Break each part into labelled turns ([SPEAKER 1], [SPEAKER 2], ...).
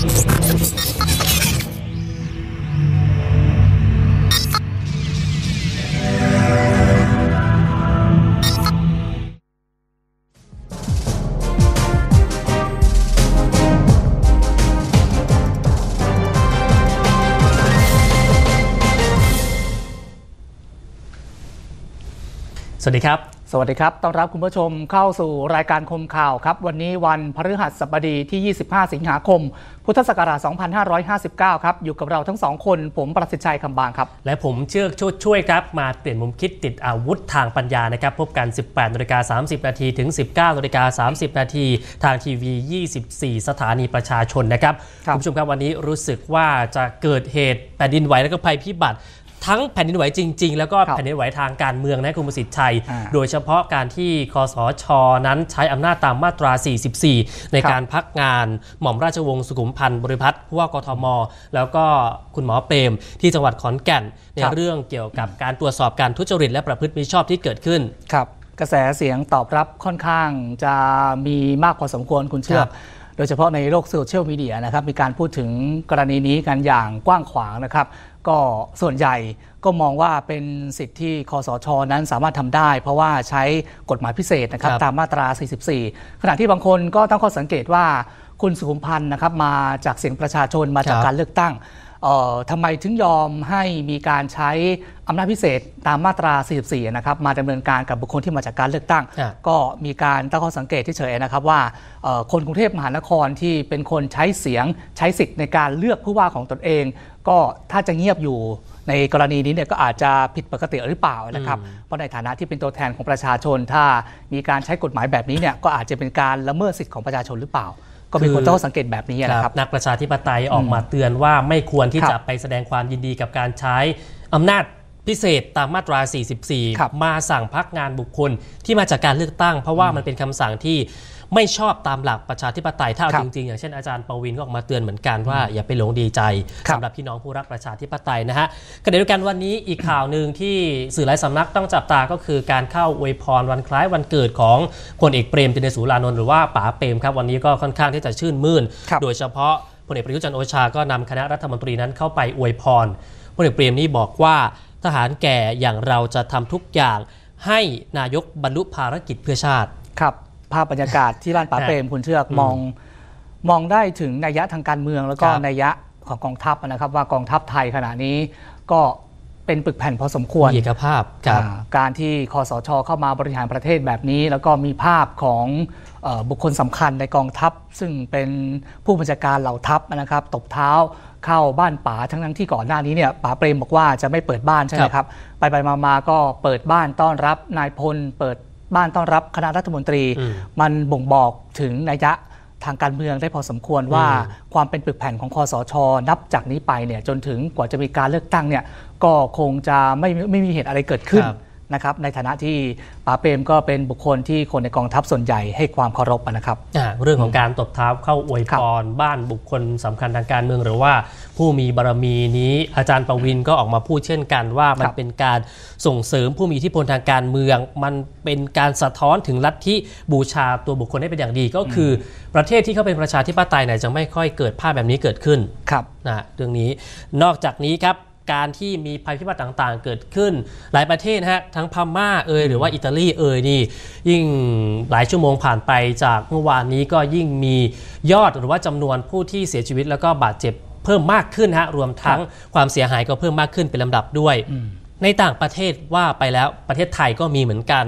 [SPEAKER 1] สวัสดีครับสวัสดีครับ ต้อนรับคุณผู้ชมเข้าสู่รายการคมข่าวครับ วันนี้วันพฤหัสบดีที่ 25 สิงหาคม
[SPEAKER 2] พุทธศักราช 2559 ครับ อยู่กับเราทั้งสองคน ผมประสิทธิ์ชัยคำบางครับ และผมเชือกช่วยช่วยครับ มาเปลี่ยนมุมคิดติดอาวุธทางปัญญานะครับ พบกัน 18นาฬิกา30นาทีถึง 19นาฬิกา30 นาที ทางทีวี 24 สถานีประชาชนนะครับ คุณผู้ชมครับ วันนี้รู้สึกว่าจะเกิดเหตุแผ่นดินไหวและก็ภัยพิบัติทั้งแผ่นดินไหวจริงๆ แล้วก็แผ่นดินไหวทางการเมืองนะคุณประสิทธิ์ชัย โดยเฉพาะการที่คอสช นั้นใช้อำนาจตามมาตรา 44 ในการพักงานหม่อมราชวงศ์สุขุมพันธ์บริพัตรผู้ว่ากทมแล้วก็คุณหมอเปรมที่จังหวัดขอนแก่น ในเรื่องเกี่ยวกับการตรวจสอบการทุจริตและประพฤติมิชอบที่เกิดขึ้นครับ กระแสเสียงตอบรับ
[SPEAKER 1] ค่อนข้างจะมีมากพอสมควรคุณเชื่อโดยเฉพาะในโลกโซเชียลมีเดียนะครับมีการพูดถึงกรณีนี้กันอย่างกว้างขวางนะครับก็ส่วนใหญ่ก็มองว่าเป็นสิทธิ์ที่คอสชอนั้นสามารถทำได้ เพราะว่าใช้กฎหมายพิเศษนะครับตามมาตรา 44 ขณะที่บางคนก็ตั้งข้อสังเกตว่าคุณสุขุมพันธ์นะครับมาจากเสียงประชาชนมาจากการเลือกตั้งทำไมถึงยอมให้มีการใช้อำนาจพิเศษตามมาตรา 44 นะครับมาดำเนินการกับบุคคลที่มาจากการเลือกตั้ง ก็มีการตั้งข้อสังเกตที่เฉยนะครับว่า คนกรุงเทพมหานครที่เป็นคนใช้เสียงใช้สิทธิ์ในการเลือกผู้ว่าของตนเองก็ถ้าจะเงียบอยู่ในกรณีนี้เนี่ยก็อาจจะผิดปกติหรือเปล่านะครับเพราะในฐานะที่เป็นตัวแทนของประชาชน ถ้ามีการใช้กฎหมายแบบนี้เนี่ยก็อาจจะเป็นการละเมิดสิทธิ์ของประชาชนหรือเปล่าก็มีคนต้องสังเกตแบบนี้นะครั
[SPEAKER 2] บนักประชาธิปไตยออกมาเตือนว่า ไม่ควรที่จะไปแสดงความยินดีกับการใช้ อำนาจพิเศษตามมาตรา 44 มาสั่งพักงานบุคคลที่มาจากการเลือกตั้ง เพราะว่ามันเป็นคำสั่งที่ไม่ชอบตามหลักประชาธิปไตยถ้าเอาจริง ๆ อย่างเช่นอาจารย์ปวินก็ออกมาเตือนเหมือนกันว่าอย่าไปหลงดีใจสำหรับพี่น้องผู้รักประชาธิปไตยนะฮะขณะเดียวกันวันนี้อีกข่าวหนึ่งที่สื่อหลายสำนักต้องจับตาก็คือการเข้าอวยพรวันคล้ายวันเกิดของพลเอกเปรมตินสุรานนท์หรือว่าป๋าเปรมครับ วันนี้ก็ค่อนข้างที่จะชื่นมื่น โดยเฉพาะพลเอกประยุจันโอชาก็นำคณะรัฐมนตรีนั้นเข้าไปอวยพรพลเอกเปรมนี่บอกว่าทหารแก่อย่างเราจะทำทุกอย่าง ให้นายกบรรลุภารกิจเพื่อชาติครับภาพบรรยากาศที่ลานป่าเปรมคุณเชือกมอง มองได้ถึงนัยยะทาง
[SPEAKER 1] การเมืองแล้วก็นัยยะของกองทัพนะครับว่ากองทัพไทยขณะนี้ก็เป็นปึกแผ่นพอสมควรเอกภาพการที่คอสช เข้ามาบริหารประเทศแบบนี้ แล้วก็มีภาพของบุคคลสำคัญในกองทัพ ซึ่งเป็นผู้บัญชาการเหล่าทัพนะครับตบเท้าเข้าบ้านป๋าทั้งทั้งที่ก่อนหน้านี้เนี่ยป๋าเปรมบอกว่าจะไม่เปิดบ้านใช่ไหมครับไปไปมาาก็เปิดบ้านต้อนรับนายพลเปิดบ้านต้อนรับคณะรัฐมนตรีมันบ่งบอกถึงนัยยะทางการเมืองได้พอสมควรว่า ความเป็นปึกแผ่นของคอสชนับจากนี้ไปเนี่ยจนถึงกว่าจะมีการเลือกตั้งเนี่ยก็คงจะไม่ไม่มีเหตุอะไรเกิดขึ้นนะครับ ในฐานะที่ป๋าเปรมก็เป็นบุคคลที่คนใน
[SPEAKER 2] กองทัพส่วนใหญ่ให้ความเคารพนะครับเรื่องของการตบเท้าเข้าอวยพรบ้านบุคคลสำคัญทางการเมืองหรือว่าผู้มีบารมีนี้ อาจารย์ประวินก็ออกมาพูดเช่นกันว่ามันเป็นการส่งเสริมผู้มีอิทธิพลทางการเมือง มันเป็นการสะท้อนถึงลัทธิบูชาตัวบุคคลได้เป็นอย่างดี ก็คือประเทศที่เขาเป็นประชาธิปไตยไหนจะไม่ค่อยเกิดภาพแบบนี้เกิดขึ้นครับนะเรื่องนี้นอกจากนี้ครับการที่มีภัยพิบัติต่างๆเกิดขึ้น หลายประเทศฮะทั้งพม่าเอยหรือว่าอิตาลีเอยนี่ยิ่งหลายชั่วโมงผ่านไปจากเมื่อวานนี้ก็ยิ่งมียอดหรือว่าจำนวนผู้ที่เสียชีวิต แล้วก็บาดเจ็บเพิ่มมากขึ้นฮะรวมทั้งความเสียหายก็เพิ่มมากขึ้นเป็นลำดับด้วย ในต่างประเทศว่าไปแล้วประเทศไทยก็มีเหมือนกัน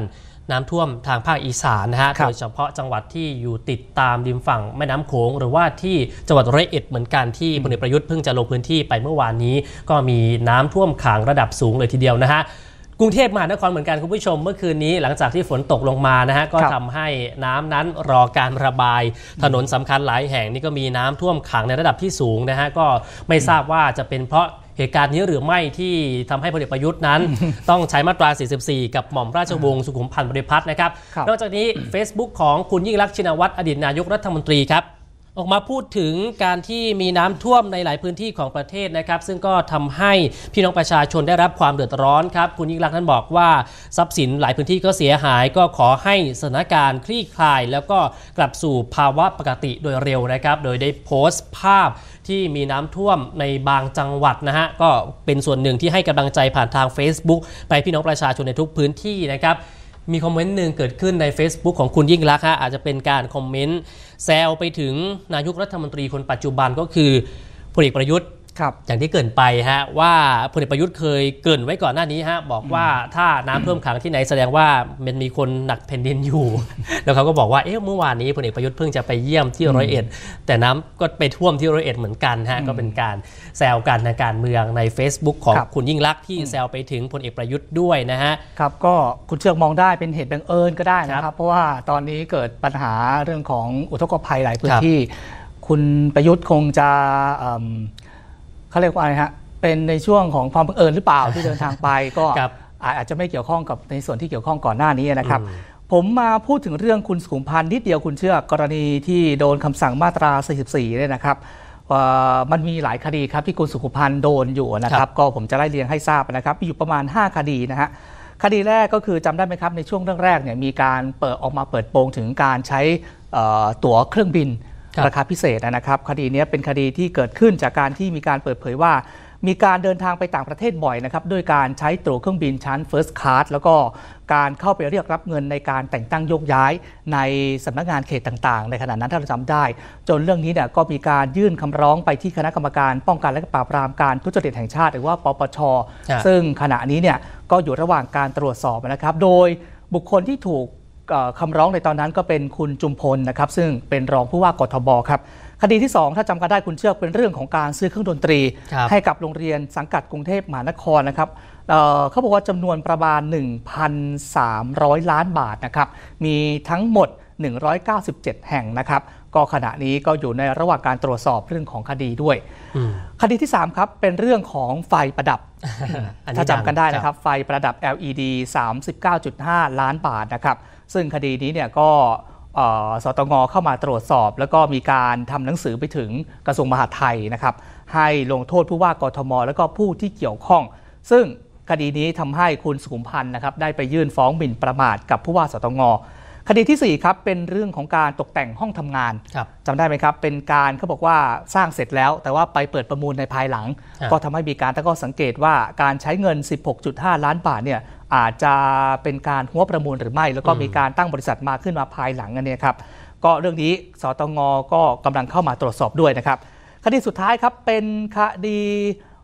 [SPEAKER 2] น้ำท่วมทางภาคอีสานนะฮะ โดยเฉพาะจังหวัดที่อยู่ติดตามริมฝั่งแม่น้ำโขง หรือว่าที่จังหวัดร้อยเอ็ดเหมือนกันที่พลเอกประยุทธ์เพิ่งจะลงพื้นที่ไปเมื่อวานนี้ ก็มีน้ำท่วมขังระดับสูงเลยทีเดียวนะฮะ กรุงเทพมหานครเหมือนกัน คุณผู้ชมเมื่อคืนนี้ หลังจากที่ฝนตกลงมานะฮะก็ทำให้น้ำนั้นรอการระบายถนนสำคัญหลายแห่งนี่ก็มีน้ำท่วมขังในระดับที่สูงนะฮะก็ไม่ทราบว่าจะเป็นเพราะเหตุการณ์นี้หรือไม่ที่ทำให้พลเอกประยุทธ์นั้น ต้องใช้มาตรา 44 กับหม่อมราชวงศ์สุขุมพันธ์บริพัตรนะครับ นอกจากนี้ Facebook ของคุณยิ่งรักชินวัตรอดีตนายกรัฐมนตรีครับ ออกมาพูดถึงการที่มีน้ำท่วมในหลายพื้นที่ของประเทศนะครับ ซึ่งก็ทำให้พี่น้องประชาชนได้รับความเดือดร้อนครับคุณยิ่งรักนั้นบอกว่า ทรัพย์สินหลายพื้นที่ก็เสียหาย ก็ขอให้สถานการณ์คลี่คลาย แล้วก็กลับสู่ภาวะปกติโดยเร็วนะครับโดยได้โพสต์ภาพที่มีน้ำท่วมในบางจังหวัดนะฮะ ก็เป็นส่วนหนึ่งที่ให้กำลังใจผ่านทาง Facebook ไปพี่น้องประชาชนในทุกพื้นที่นะครับ มีคอมเมนต์หนึ่งเกิดขึ้นใน Facebook ของคุณยิ่งรักฮะอาจจะเป็นการคอมเมนต์แซวไปถึงนายกรัฐมนตรีคนปัจจุบันก็คือพลเอกประยุทธ์ครับอย่างที่เกินไปฮะว่าพลเอกประยุทธ์เคยเกินไว้ก่อนหน้านี้ฮะบอกว่าถ้าน้ำเพิ่มขังที่ไหนแสดงว่ามันมีคนหนักแผ่นดินอยู่แล้วเขาก็บอกว่าเอ๊ะเมื่อวานนี้พลเอกประยุทธ์เพิ่งจะไปเยี่ยมที่ร้อยเอ็ดแต่น้ำก็ไปท่วมที่ร้อยเอ็ดเหมือนกันฮะก็เป็นการแซวกันในการเมืองใน Facebook ของคุณยิ่งลักษณ์ที่แซวไปถึงพลเอกประยุทธ์ด้วยนะฮะครับก็คุณเชือกมองได้เป็นเหตุบังเอิญก็ได้นะครับเพราะว่า
[SPEAKER 1] ตอนนี้เกิดปัญหาเรื่องของอุทกภัยหลายพื้นที่คุณประยุทธ์คงจะเขาเรียกว่าอะไรฮะ เป็นในช่วงของความบังเอิญหรือเปล่าที่เดินทางไปก็อาจจะไม่เกี่ยวข้องกับในส่วนที่เกี่ยวข้องก่อนหน้านี้นะครับ ผมมาพูดถึงเรื่องคุณสุขุมพันธ์นิดเดียวคุณเชื่อกรณีที่โดนคำสั่งมาตรา 44 เนี่ยนะครับมันมีหลายคดีครับที่คุณสุขุมพันธ์โดนอยู่นะครับก็ผมจะไล่เรียงให้ทราบนะครับมีอยู่ประมาณ 5 คดีนะฮะคดีแรกก็คือจำได้ไหมครับในช่วงเรื่องแรกเนี่ยมีการเปิดออกมาเปิดโปงถึงการใช้ตั๋วเครื่องบินราคาพิเศษนะครับ คดีนี้เป็นคดีที่เกิดขึ้นจากการที่มีการเปิดเผยว่า มีการเดินทางไปต่างประเทศบ่อยนะครับด้วยการใช้ตั๋วเครื่องบินชั้น First Class แล้วก็การเข้าไปเรียกรับเงินในการแต่งตั้งโยกย้ายในสำนักงานเขตต่าง ๆ ในขณะนั้นถ้าเราจำได้ จนเรื่องนี้เนี่ยก็มีการยื่นคำร้องไปที่คณะกรรมการ ป้องกันและปราบปรามการทุจริตแห่งชาติ หรือว่า ปปชซึ่งขณะนี้เนี่ยก็อยู่ระหว่างการตรวจสอบนะครับ โดยบุคคลที่ถูกคำร้องในตอนนั้นก็เป็นคุณจุมพลนะครับ ซึ่งเป็นรองผู้ว่ากทบครับ คดีที่ 2 ถ้าจำกันได้คุณเชือกเป็นเรื่องของการซื้อเครื่องดนตรี ให้กับโรงเรียนสังกัดกรุงเทพมหานครนะครับเเขาบอกว่าจำนวนประมาณ 1,300 ล้านบาทนะครับ มีทั้งหมด 197 แห่งนะครับ ก็ขณะนี้ก็อยู่ในระหว่างการตรวจสอบเรื่องของคดีด้วย คดีที่3ครับเป็นเรื่องของไฟประดับถ้าจำกันได้นะครับ ไฟประดับ LED 39.5 ล้านบาทนะครับซึ่งคดีนี้เนี่ยก็สตง เข้ามาตรวจสอบ แล้วก็มีการทำหนังสือไปถึงกระทรวงมหาดไทยนะครับให้ลงโทษผู้ว่ากทม และก็ผู้ที่เกี่ยวข้อง ซึ่งคดีนี้ทำให้คุณสุขุมพันธ์นะครับได้ไปยื่นฟ้องหมิ่นประมาทกับผู้ว่าสตงคดีที่4ครับเป็นเรื่องของการตกแต่งห้องทำงานจำได้ไหมครับ เป็นการเขาบอกว่าสร้างเสร็จแล้ว แต่ว่าไปเปิดประมูลในภายหลัง ก็ทำให้มีการตั้งข้อสังเกตว่าการใช้เงิน 16.5 ล้านบาทเนี่ยอาจจะเป็นการหัวประมูลหรือไม่ แล้วก็มีการตั้งบริษัทมาขึ้นมาภายหลังันนี่ครับก็เรื่องนี้สตงก็กำลังเข้ามาตรวจสอบด้วยนะครับคดีสุดท้ายครับเป็นคดี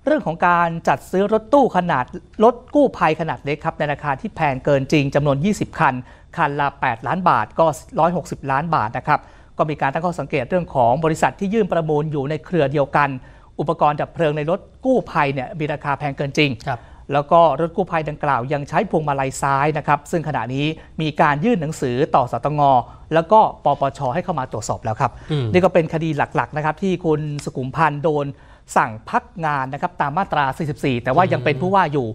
[SPEAKER 1] เรื่องของการจัดซื้อรถตู้ขนาดรถกู้ภัยขนาดเล็กครับในราคาที่แพงเกินจริงจำนวน 20 คันคันละ 8 ล้านบาทก็ 160 ล้านบาทนะครับ ก็มีการตั้งข้อสังเกตเรื่องของบริษัทที่ยื่นประมูลอยู่ในเครือเดียวกัน อุปกรณ์ดับเพลิงในรถกู้ภัยเนี่ยมีราคาแพงเกินจริง ครับ แล้วก็รถกู้ภัยดังกล่าวยังใช้พวงมาลัยซ้ายนะครับ ซึ่งขณะนี้มีการยื่นหนังสือต่อสตง แล้วก็ปปชให้เข้ามาตรวจสอบแล้วครับ นี่ก็เป็นคดีหลักๆนะครับที่คุณสกุมพันธ์โดนสั่งพักงานนะครับตามมาตรา 44 แต่ว่ายังเป็นผู้ว่าอยู่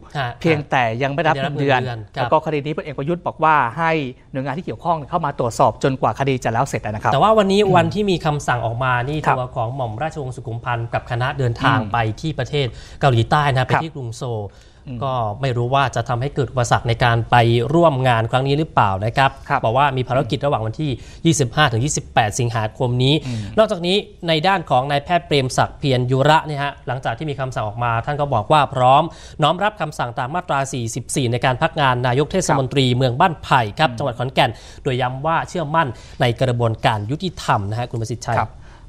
[SPEAKER 1] เพียงแต่ยังไม่รับเงินเดือนแล้วก็คดีนี้พลเอกประยุทธ์ บอกว่าให้หน่วยงานที่เกี่ยวข้องเข้ามาตรวจสอบจนกว่าคดีจะแล้วเสร็จนะครับ แต่ว่าวันนี้วัน
[SPEAKER 2] ที่มีคำสั่งออกมานี่ตัวของหม่อมราชวงศ์สุขุมพันธ์กับ คณะเดินทางไปที่ประเทศเกาหลีใต้นะไปที่กรุงโซลก็ไม่รู้ว่าจะทำให้เกิดอุปสรรคในการไปร่วมงานครั้งนี้หรือเปล่านะครับบอกว่ามีภารกิจระหว่างวันที่ 25ถึง28 สิงหาคมนี้ นอกจากนี้ในด้านของนายแพทย์เปรมศักดิ์เพียรยุระเนี่ยฮะหลังจากที่มีคำสั่งออกมาท่านก็บอกว่าพร้อมน้อมรับคำสั่งตามมาตรา 44 ในการพักงานนายกเทศมนตรีเมืองบ้านไผ่ครับจังหวัดขอนแก่นโดยย้าว่าเชื่อมั่นในกระบวนการยุติธรรมนะฮะคุณประสิทธิ์ชัย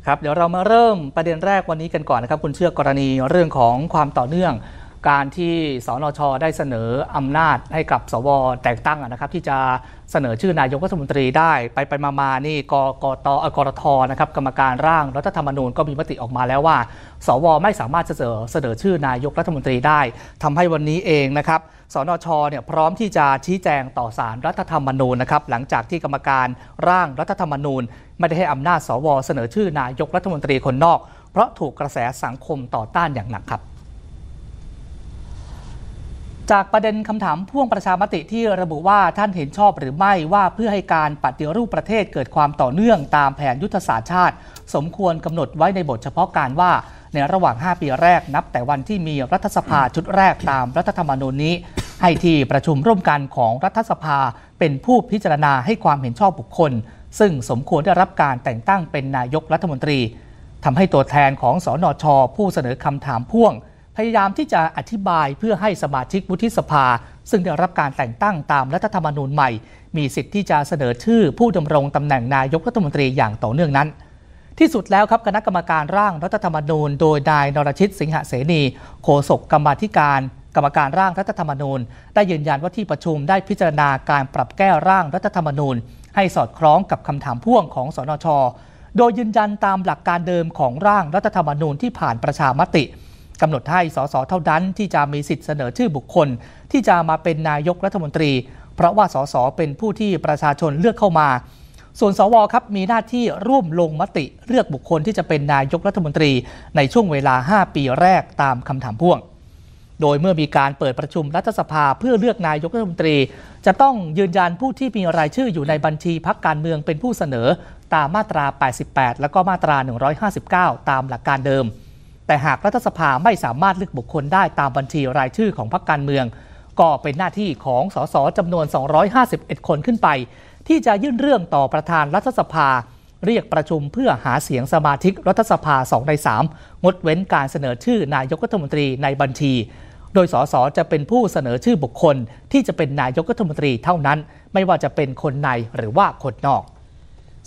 [SPEAKER 2] ครับ เดี๋ยวเรามาเริ่มประเด็นแร
[SPEAKER 1] กวันนี้กันก่อนนะครับคุณเชื่อกรณีเรื่องของความต่อเนื่องการที่สนชได้เสนออำนาจให้กับ สวแต่งตั้งนะครับ ที่จะเสนอชื่อนายกรัฐมนตรีได้ไปไปมานี่กกตกรทนะครับกรรมการร่างรัฐธรรมนูญก็มีมติออกมาแล้วว่า สวไม่สามารถจะเสนอชื่อนายกรัฐมนตรีได้ ทำให้วันนี้เองนะครับสนชเนี่ยพร้อมที่จะชี้แจงต่อสารรัฐธรรมนูญนะครับหลังจากที่กรรมการร่างรัฐธรรมนูญ ไม่ได้ให้อำนาจสวเสนอชื่อนายกรัฐมนตรีคนนอก เพราะถูกกระแสสังคมต่อต้านอย่างหนักครับจากประเด็นคำถามพ่วงประชามติที่ระบุว่าท่านเห็นชอบหรือไม่ว่าเพื่อให้การปฏิรูปประเทศเกิดความต่อเนื่อง ตามแผนยุทธศาสตร์ชาติ สมควรกำหนดไว้ในบทเฉพาะการว่า ในระหว่าง 5 ปีแรกนับแต่วันที่มีรัฐสภาชุดแรกตามรัฐธรรมนูญนี้ ให้ที่ประชุมร่วมกันของรัฐสภาเป็นผู้พิจารณาให้ความเห็นชอบบุคคล ซึ่งสมควรได้รับการแต่งตั้งเป็นนายกรัฐมนตรีทำให้ตัวแทนของสอนอชอผู้เสนอคำถามพ่วงพยายามที่จะอธิบายเพื่อให้สมาชิกวุฒิสภา ซึ่งได้รับการแต่งตั้งตามรัฐธรรมนูญใหม่ มีสิทธิ์ที่จะเสนอชื่อผู้ดำรงตำแหน่งนายกรัฐมนตรีอย่างต่อเนื่องนั้นที่สุดแล้วครับคณะกรรมการร่างรัฐธรรมนูญ โดยนายนรชิตสิงหเสนีโฆษกกรรมธิการ กรรมการร่างรัฐธรรมนูญ ได้ยืนยันว่าที่ประชุมได้พิจารณาการปรับแก้ร่างรัฐธรรมนูญ ให้สอดคล้องกับคำถามพ่วงของสนชโดยยืนยันตามหลักการเดิมของร่างรัฐธรรมนูญที่ผ่านประชามติกำหนดให้สสเท่านั้น ที่จะมีสิทธิ์เสนอชื่อบุคคลที่จะมาเป็นนายกรัฐมนตรี เพราะว่าสสเป็นผู้ที่ประชาชนเลือกเข้ามา ส่วนสวครับ มีหน้าที่ร่วมลงมติเลือกบุคคลที่จะเป็นนายกรัฐมนตรีในช่วงเวลา 5 ปีแรกตามคำถามพ่วงโดยเมื่อมีการเปิดประชุมรัฐสภาเพื่อเลือกนายกรัฐมนตรี จะต้องยืนยันผู้ที่มีรายชื่ออยู่ในบัญชีพักการเมืองเป็นผู้เสนอ ตามมาตรา 88 และก็มาตรา 159 ตามหลักการเดิมแต่หากรัฐสภาไม่สามารถเลือกบุคคลได้ตามบัญชีรายชื่อของพรรคการเมือง ก็เป็นหน้าที่ของสสจำนวน 251 คนขึ้นไป ที่จะยื่นเรื่องต่อประธานรัฐสภาเรียกประชุมเพื่อหาเสียงสมาชิกรัฐสภา 2 ใน 3 งดเว้นการเสนอชื่อนายกรัฐมนตรีในบัญชีโดยสสจะเป็นผู้เสนอชื่อบุคคลที่จะเป็นนายกรัฐมนตรีเท่านั้น ไม่ว่าจะเป็นคนในหรือว่าคนน
[SPEAKER 2] อก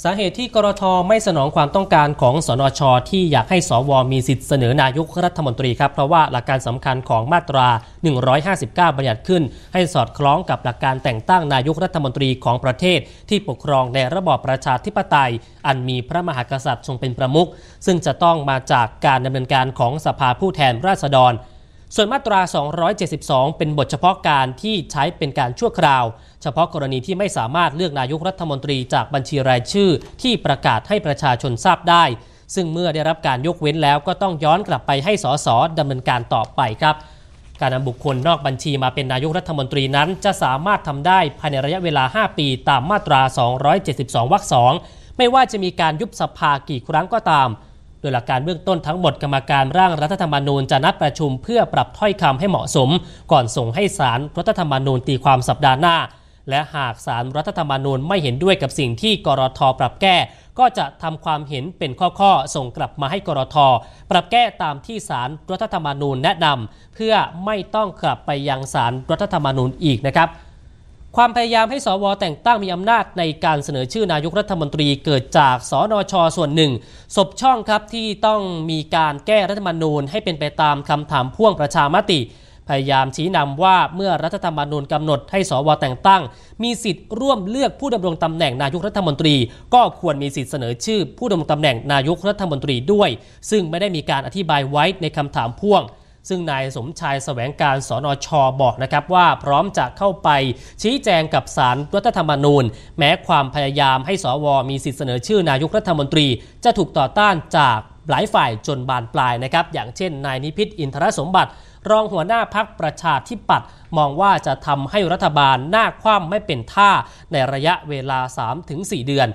[SPEAKER 2] สาเหตุที่กรทไม่สนองความต้องการของสนชที่อยากให้สวมีสิทธิ์เสนอนายกรัฐมนตรีครับเพราะว่าหลักการสำคัญของมาตรา 159บัญญัติขึ้นให้สอดคล้องกับหลักการแต่งตั้งนายกรัฐมนตรีของประเทศ ที่ปกครองในระบอบประชาธิปไตย อันมีพระมหากษัตริย์ทรงเป็นประมุขซึ่งจะต้องมาจากการดำเนินการของสภาผู้แทนราษฎร ส่วนมาตรา 272 เป็นบทเฉพาะการที่ใช้เป็นการชั่วคราวฉพาะกรณีที่ไม่สามารถเลือกนายกรัฐมนตรีจากบัญชีรายชื่อ ที่ประกาศให้ประชาชนทราบได้ ซึ่งเมื่อได้รับการยกเว้นแล้วก็ต้องย้อนกลับไปให้สสดำเนินการต่อไปครับ การนำบุคคลนอกบัญชีมาเป็นนายกรัฐมนตรีนั้นจะสามารถทำได้ ภายในระยะเวลา 5 ปีตามมาตรา 272วรรคสอง ไม่ว่าจะมีการยุบสภากี่ครั้งก็ตาม โดยหลักการเบื้องต้นทั้งหมดกรรมการร่างรัฐธรรมนูญจะนัดประชุม เพื่อปรับถ้อยคำให้เหมาะสม ก่อนส่งให้สารรัฐธรรมนูญตีความสัปดาห์หน้าและหากสารรัฐธรรมนูญไม่เห็นด้วยกับสิ่งที่กรทปรับแก้ก็จะทำความเห็นเป็นข้อๆ ส่งกลับมาให้กรทปรับแก้ตามที่สารรัฐธรรมนูญแนะนำเพื่อไม่ต้องกลับไปยังสารรัฐธรรมนูญอีกนะครับ ความพยายามให้สวแต่งตั้งมีอำนาจในการเสนอชื่อนายกรัฐมนตรีเกิดจากสนชส่วนหนึ่งศบช่องครับที่ต้องมีการแก้รัฐธรรมนูญให้เป็นไปตามคำถามพ่วงประชามติพยายามชี้นำว่าเมื่อรัฐธรรมนูญกำหนดให้สวแต่งตั้ง มีสิทธิ์ร่วมเลือกผู้ดำรงตำแหน่งนายกรัฐมนตรีก็ควรมีสิทธิ์เสนอชื่อผู้ดำรงตำแหน่งนายกรัฐมนตรีด้วย ซึ่งไม่ได้มีการอธิบายไว้ในคำถามพ่วงซึ่งนายสมชายสแสวงการสอนอชอบอกนะครับว่าพร้อมจะเข้าไปชี้แจงกับสารรัฐธรรมนูญ แม้ความพยายามให้สวมีสิทธิ์เสนอชื่อนายกรัฐมนตรีจะถูกต่อต้านจากหลายฝ่ายจนบานปลายนะครับอย่างเช่นนายนิพิษอินทรสมบัติรองหัวหน้าพักประชาธิปัตย์มองว่าจะทำให้รัฐบาลหน้าคว่ำไม่เป็นท่า ในระยะเวลา 3-4 เดือน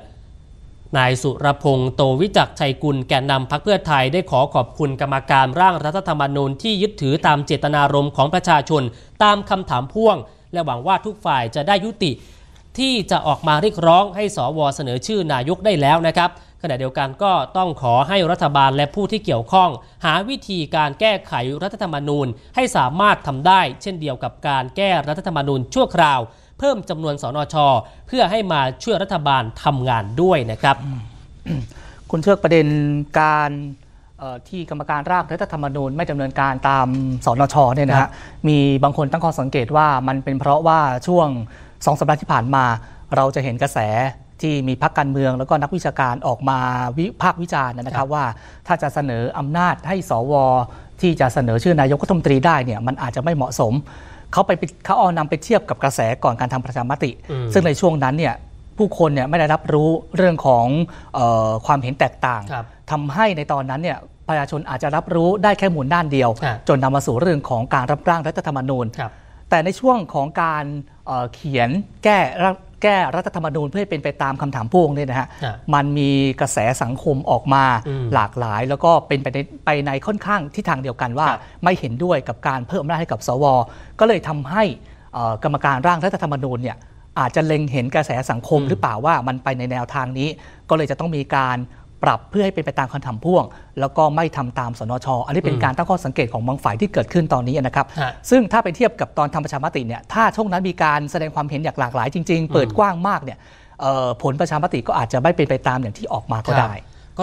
[SPEAKER 2] นายสุรพงศ์โตวิจักชัยกุลแก่นนำพักเพื่อไทยได้ขอขอบคุณกรรมการร่างรัฐธรรมนูญที่ยึดถือตามเจตนารมณ์ของประชาชนตามคำถามพ่วง และหวังว่าทุกฝ่ายจะได้ยุติ ที่จะออกมาเรียกร้องให้สวเสนอชื่อนายกได้แล้วนะครับขณะเดียวกันก็ต้องขอให้รัฐบาลและผู้ที่เกี่ยวข้อง หาวิธีการแก้ไขรัฐธรรมนูญให้สามารถทำได้ เช่นเดียวกับการแก้รัฐธรรมนูญชั่วคราวเพิ่มจำนวนสนช เพื่อให้มาช่วยรัฐบาลทำงานด้วยนะครับ
[SPEAKER 1] คุณเชือกประเด็นการที่กรรมการร่างรัฐธรรมนูญไม่ดำเนินการตามสนชเนี่ยนะฮะมีบางคนตั้งข้อสังเกตว่ามันเป็นเพราะว่าช่วงสองสัปดาห์ที่ผ่านมาเราจะเห็นกระแสที่มีพักการเมืองแล้วก็นักวิชาการออกมาวิพากษ์วิจารณ์นะครับว่า ถ้าจะเสนออำนาจให้สวที่จะเสนอชื่อนายกรัฐมนตรีได้เนี่ยมันอาจจะไม่เหมาะสมเขาไปเขาเอานำไปเทียบกับกระแสก่อนการทำประชามติซึ่งในช่วงนั้นเนี่ยผู้คนเนี่ยไม่ได้รับรู้เรื่องของออความเห็นแตกต่าง ทำให้ในตอนนั้นเนี่ยประชาชนอาจจะรับรู้ได้แค่หมุนด้านเดียว จนนำมาสู่เรื่องของการรับร่างรัฐธรรมนูญ แต่ในช่วงของการเขียนแก้แก้รัฐธรรมนูญเพื่อให้เป็นไปตามคำถามพ่วงเนี่ยนะฮะ มันมีกระแสสังคมออกมาหลากหลาย แล้วก็เป็นไปในไปในค่อนข้างที่ทางเดียวกันว่า ไม่เห็นด้วยกับการเพิ่มอำนาจให้กับสว ก็เลยทำให้กรรมการร่างรัฐธรรมนูญเนี่ยอาจจะเล็งเห็นกระแสสังคมหรือเปล่าว่ามันไปในแนวทางนี้ก็เลยจะต้องมีการปรับเพื่อให้เป็นไปตามคำถามพ่วงแล้วก็ไม่ทำตามสนช อันนี้เป็นการตั้งข้อสังเกตของบางฝ่ายที่เกิดขึ้นตอนนี้นะครับซึ่งถ้าไปเทียบกับตอนทำประชามติเนี่ยถ้าช่วงนั้นมีการแสดงความเห็นอย่างหลากหลายจริงๆ เปิดกว้างมากเนี่ยผลประชามติก็อาจจะไม่เป็นไปตามอย่างที่ออกมาก็ได้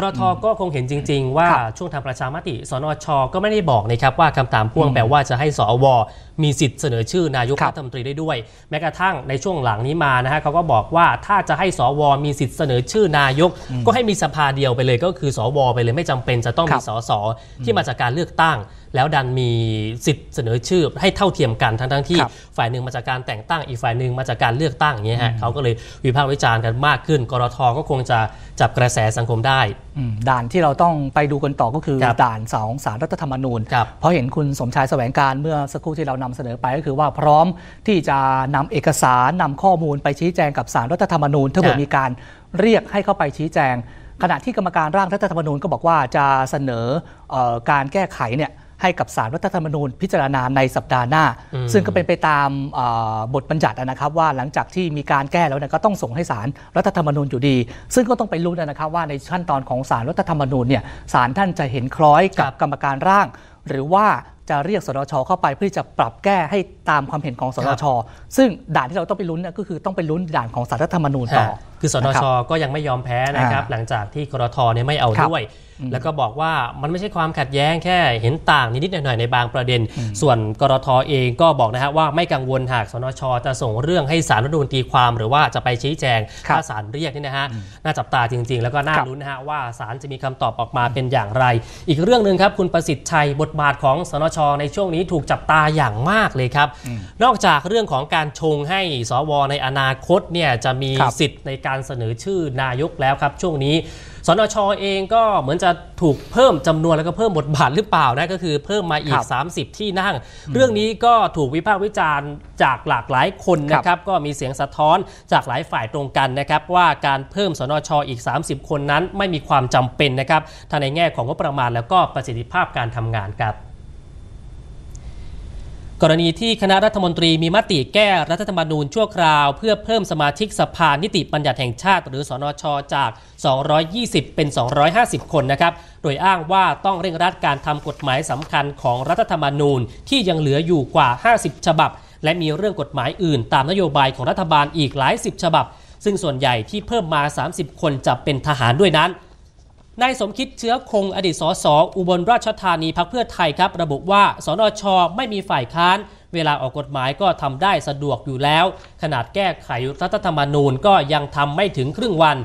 [SPEAKER 2] รทก็คงเห็นจริง ๆว่าช่วงทางประชามติสนช ก็ไม่ได้บอกนะครับว่าคำถามพ่วงแปลว่าจะให้สวมีสิทธิ์เสนอชื่อนายกรัฐมนตรีได้ด้วยแม้กระทั่งในช่วงหลังนี้มานะฮะเขาก็บอกว่าถ้าจะให้สวมีสิทธิ์เสนอชื่อนายกก็ให้มีสภาเดียวไปเลย ก็คือ สวไปเลยไม่จำเป็นจะต้องมีสสที่มาจากการเลือกตั้งแล้วดันมีสิทธิ์เสนอชื่อให้เท่าเทียมกันทั้งทั้ง ที่ฝ่ายหนึ่งมาจากการแต่งตั้งอีกฝ่ายหนึ่งมาจากการเลือกตั้งอย่างเงี้ยฮะเขาก็เลยวิพากษ์วิจารณ์กันมากขึ้น กรทก็คงจะจับกระแสสังคมได้ด่านที
[SPEAKER 1] ่เราต้องไปดูกันต่อก็คือด่านสองสารรัฐธรรมนูญ เพราะเห็นคุณสมชายแสวงการเมื่อสักครู่ที่เรานำเสนอไป ก็คือว่าพร้อมที่จะนำเอกสารนำข้อมูลไปชี้แจงกับสารรัฐธรรมนูญถ้าเกิดมีการเรียกให้เข้าไปชี้แจง ขณะที่กรรมการร่างรัฐธรรมนูญก็บอกว่าจะเสนออการแก้ไขเนี่ยให้กับสารรัฐธรรมนูญ พิจารณาในสัปดาห์หน้าซึ่งก็เป็นไปตามบทบัญญัตินะครับว่าหลังจากที่มีการแก้แล้วก็ต้องส่งให้สารรัฐธรรมนูญอยู่ดี ซึ่งก็ต้องไปลุ้นนะครับว่าในขั้นตอนของสารรัฐธรรมนูญเนี่ยสารท่านจะเห็นคล้อยกับกรรมการร่าง หรือว่าจะเรียกสนชเข้าไป เพื่อจะปรับแก้ให้ตามความเห็นของสนชซึ่งด่านที่เราต้องไปลุ้นก็คือต้องไปลุ้นด่านของสารรัฐธรรมนูญต่อคือสนช
[SPEAKER 2] ก็ยังไม่ยอมแพ้นะครับ หลังจากที่กรทเนี่ยไม่เอาด้วยแล้วก็บอกว่ามันไม่ใช่ความขัดแย้งแค่เห็นต่างนิดๆหน่อยๆในบางประเด็น ส่วนกรทเองก็บอกนะฮะว่าไม่กังวลหากสนช จะส่งเรื่องให้สารรัฐมนตรีความ หรือว่าจะไปชี้แจงถ้าสารเรียกนี่นะฮะน่าจับตาจริง ๆ แล้วก็น่ารุ้นนะฮะว่าสารจะมีคำตอบออกมาเป็นอย่างไร อีกเรื่องหนึ่งครับ คุณประสิทธิ์ชัย บทบาทของสนช ในช่วงนี้ถูกจับตาอย่างมากเลยครับนอกจากเรื่องของการชงให้สวในอนาคตเนี่ยจะมีสิทธิ์ในการเสนอชื่อนายกแล้วครับช่วงนี้สนชเองก็เหมือนจะถูกเพิ่มจำนวนแล้วก็เพิ่มบทบาทหรือเปล่านะก็คือ เพิ่มมาอีก 30 ที่นั่ง เรื่องนี้ก็ถูกวิพากษ์วิจารณ์จากหลากหลายคนนะครับ ก็มีเสียงสะท้อนจากหลายฝ่ายตรงกันนะครับว่าการเพิ่มสนชอีก 30 คนนั้นไม่มีความจำเป็นนะครับทั้งในแง่ของงบประมาณแล้วก็ประสิทธิภาพการทำงานครับกรณีที่คณะรัฐมนตรีมีมติแก้รัฐธรรมนูญชั่วคราวเพื่อเพิ่มสมาชิกสภานิติบัญญัติแห่งชาติหรือสอนชจาก 220 เป็น 250 คนนะครับ โดยอ้างว่าต้องเร่งรัดการทำกฎหมายสำคัญของรัฐธรรมนูญที่ยังเหลืออยู่กว่า 50 ฉบับ และมีเรื่องกฎหมายอื่นตามนโยบายของรัฐบาลอีกหลายสิบฉบับ ซึ่งส่วนใหญ่ที่เพิ่มมา 30 คนจะเป็นทหารด้วยนั้นนายสมคิดเชื้อคงอดีตสสออุบลราชธานีพักเพื่อไทยครับ ระบุว่าสนชไม่มีฝ่ายค้าน เวลาออกกฎหมายก็ทำได้สะดวกอยู่แล้ว ขนาดแก้ไขรัฐธรรมนูญก็ยังทำไม่ถึงครึ่งวัน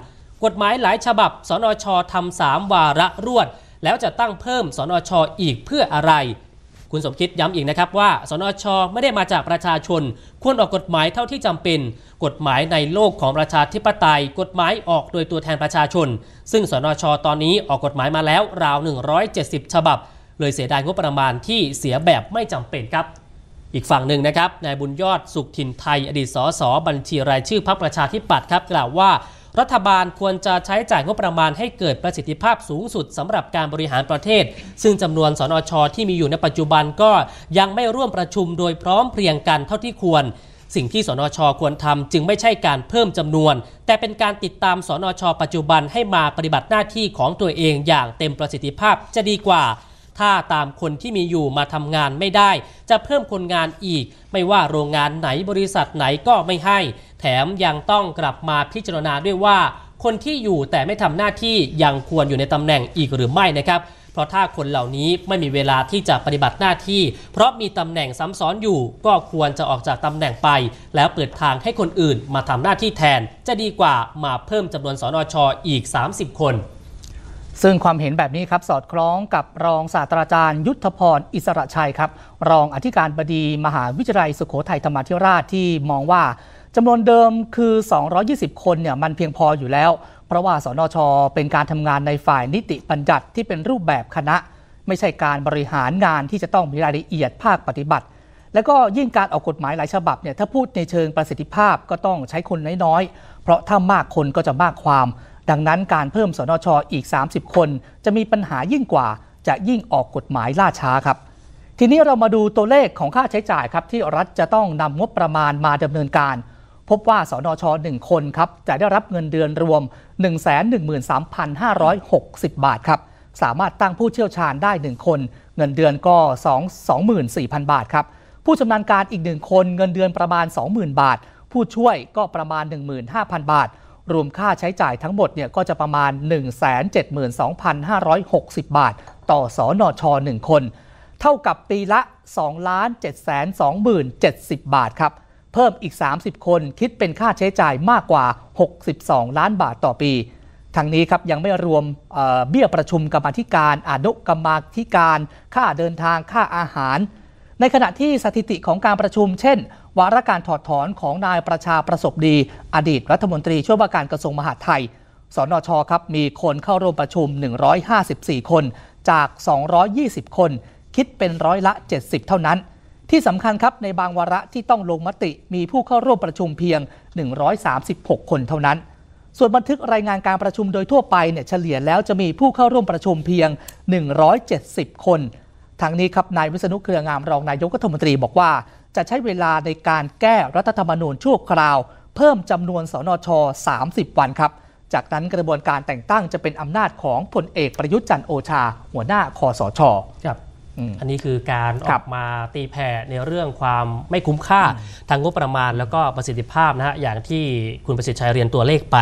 [SPEAKER 2] กฎหมายหลายฉบับสนชทำสามวาระรวด แล้วจะตั้งเพิ่มสนชอีกเพื่ออะไรคุณสมคิดย้ำอีกนะครับว่าสนชไม่ได้มาจากประชาชน ควรออกกฎหมายเท่าที่จำเป็น กฎหมายในโลกของประชาธิปไตยกฎหมายออกโดยตัวแทนประชาชน ซึ่งสนชตอนนี้ออกกฎหมายมาแล้วราว170 ฉบับเลยเสียดายงบประมาณที่เสียแบบไม่จำเป็นครับ อีกฝั่งหนึ่งนะครับนายบุญยอดสุขถิ่นไทย อดีตสสบัญชีรายชื่อพรรคประชาธิปัตย์ครับ กล่าวว่ารัฐบาลควรจะใช้จ่ายงบประมาณให้เกิดประสิทธิภาพสูงสุดสำหรับการบริหารประเทศ ซึ่งจำนวนสนอชอที่มีอยู่ในปัจจุบันก็ยังไม่ร่วมประชุมโดยพร้อมเพรียงกันเท่าที่ควร สิ่งที่สนอชควรทำจึงไม่ใช่การเพิ่มจำนวน แต่เป็นการติดตามสนอชปัจจุบันให้มาปฏิบัติหน้าที่ของตัวเองอย่างเต็มประสิทธิภาพจะดีกว่า ถ้าตามคนที่มีอยู่มาทำงานไม่ได้ จะเพิ่มคนงานอีก ไม่ว่าโรงงานไหนบริษัทไหนก็ไม่ให้แถมยังต้องกลับมาพิจารณาด้วยว่า คนที่อยู่แต่ไม่ทำหน้าที่ยังควรอยู่ในตำแหน่งอีกหรือไม่นะครับ เพราะถ้าคนเหล่านี้ไม่มีเวลาที่จะปฏิบัติหน้าที่ เพราะมีตำแหน่งซ้ำซ้อนอยู่ ก็ควรจะออกจากตำแหน่งไป แล้วเปิดทางให้คนอื่นมาทำหน้าที่แทน จะดีกว่ามาเพิ่มจำนวนสอนอชออีก 30 คน ซึ่งความเห็นแบบนี้ครับสอดคล้องกับรองศ
[SPEAKER 1] าสตราจารย์ ยุทธพรอิสระชัยครับ รองอธิการบดีมหาวิทยาลัยสุโขทัยธรรมาธิราชที่มองว่าจำนวนเดิมคือ 220 คนเนี่ย มันเพียงพออยู่แล้ว เพราะว่าสนชเป็นการทำงานในฝ่ายนิติบัญญัติที่เป็นรูปแบบคณะ ไม่ใช่การบริหารงานที่จะต้องมีรายละเอียดภาคปฏิบัติ แล้วก็ยิ่งการออกกฎหมายหลายฉบับเนี่ยถ้าพูดในเชิงประสิทธิภาพก็ต้องใช้คนน้อยๆ เพราะถ้ามากคนก็จะมากความ ดังนั้นการเพิ่มสนชออีก 30 คน จะมีปัญหายิ่งกว่า จะยิ่งออกกฎหมายล่าช้าครับ ทีนี้เรามาดูตัวเลขของค่าใช้จ่ายครับ ที่รัฐจะต้องนำงบประมาณมาดำเนินการพบว่า สนช 1 คนครับจะได้รับเงินเดือนรวม 113,560 บาทครับสามารถตั้งผู้เชี่ยวชาญได้ 1 คน เงินเดือนก็ 2 24,000บาทครับผู้ชำนาญการอีก 1 คนเงินเดือนประมาณ 20,000บาทผู้ช่วยก็ประมาณ 15,000บาท รวมค่าใช้จ่ายทั้งหมดเนี่ยก็จะประมาณ 172,560 บาท ต่อสอนอช1 คน เท่ากับปีละ 2 7 2 0 7 0 บาทครับเพิ่มอีก 30 คนคิดเป็นค่าใช้จ่ายมากกว่า 62 ล้านบาทต่อปี ทางนี้ครับ ยังไม่รวมเเบี้ยประชุมกรรมธิการอนุกรรมธิการค่าเดินทาง ค่าอาหาร ในขณะที่สถิติของการประชุม เช่น วาระการถอดถอนของนายประชาประสบดี อดีตรัฐมนตรีช่วยว่าการกระทรวงมหาดไทย สนชครับ มีคนเข้าร่วมประชุม 154 คน จาก 220 คน คิดเป็นร้อยละ 70 เท่านั้นที่สำคัญครับในบางวาระที่ต้องลงมติมีผู้เข้าร่วมประชุมเพียง 136 คนเท่านั้น ส่วนบันทึกรายงานการประชุมโดยทั่วไปเนี่ยเฉลี่ยแล้วจะมีผู้เข้าร่วมประชุมเพียง 170 คน ทางนี้ครับนายวิษณุเครืองามรองนายกรัฐมนตรีบอกว่า จะใช้เวลาในการแก้รัฐธรรมนูญชั่วคราว เพิ่มจำนวนสนช 30 วันครับ จากนั้นกระบวนการแต่งตั้งจะเป็นอำนาจของพลเอกประยุทธ์จันโอชา หัวหน้าคอสช
[SPEAKER 2] ครับอันนี้คือการออกมาตีแผ่ ในเรื่องความไม่คุ้มค่า ทางงบประมาณแล้วก็ประสิทธิภาพนะฮะอย่างที่คุณประสิทธิชัยเรียนตัวเลขไป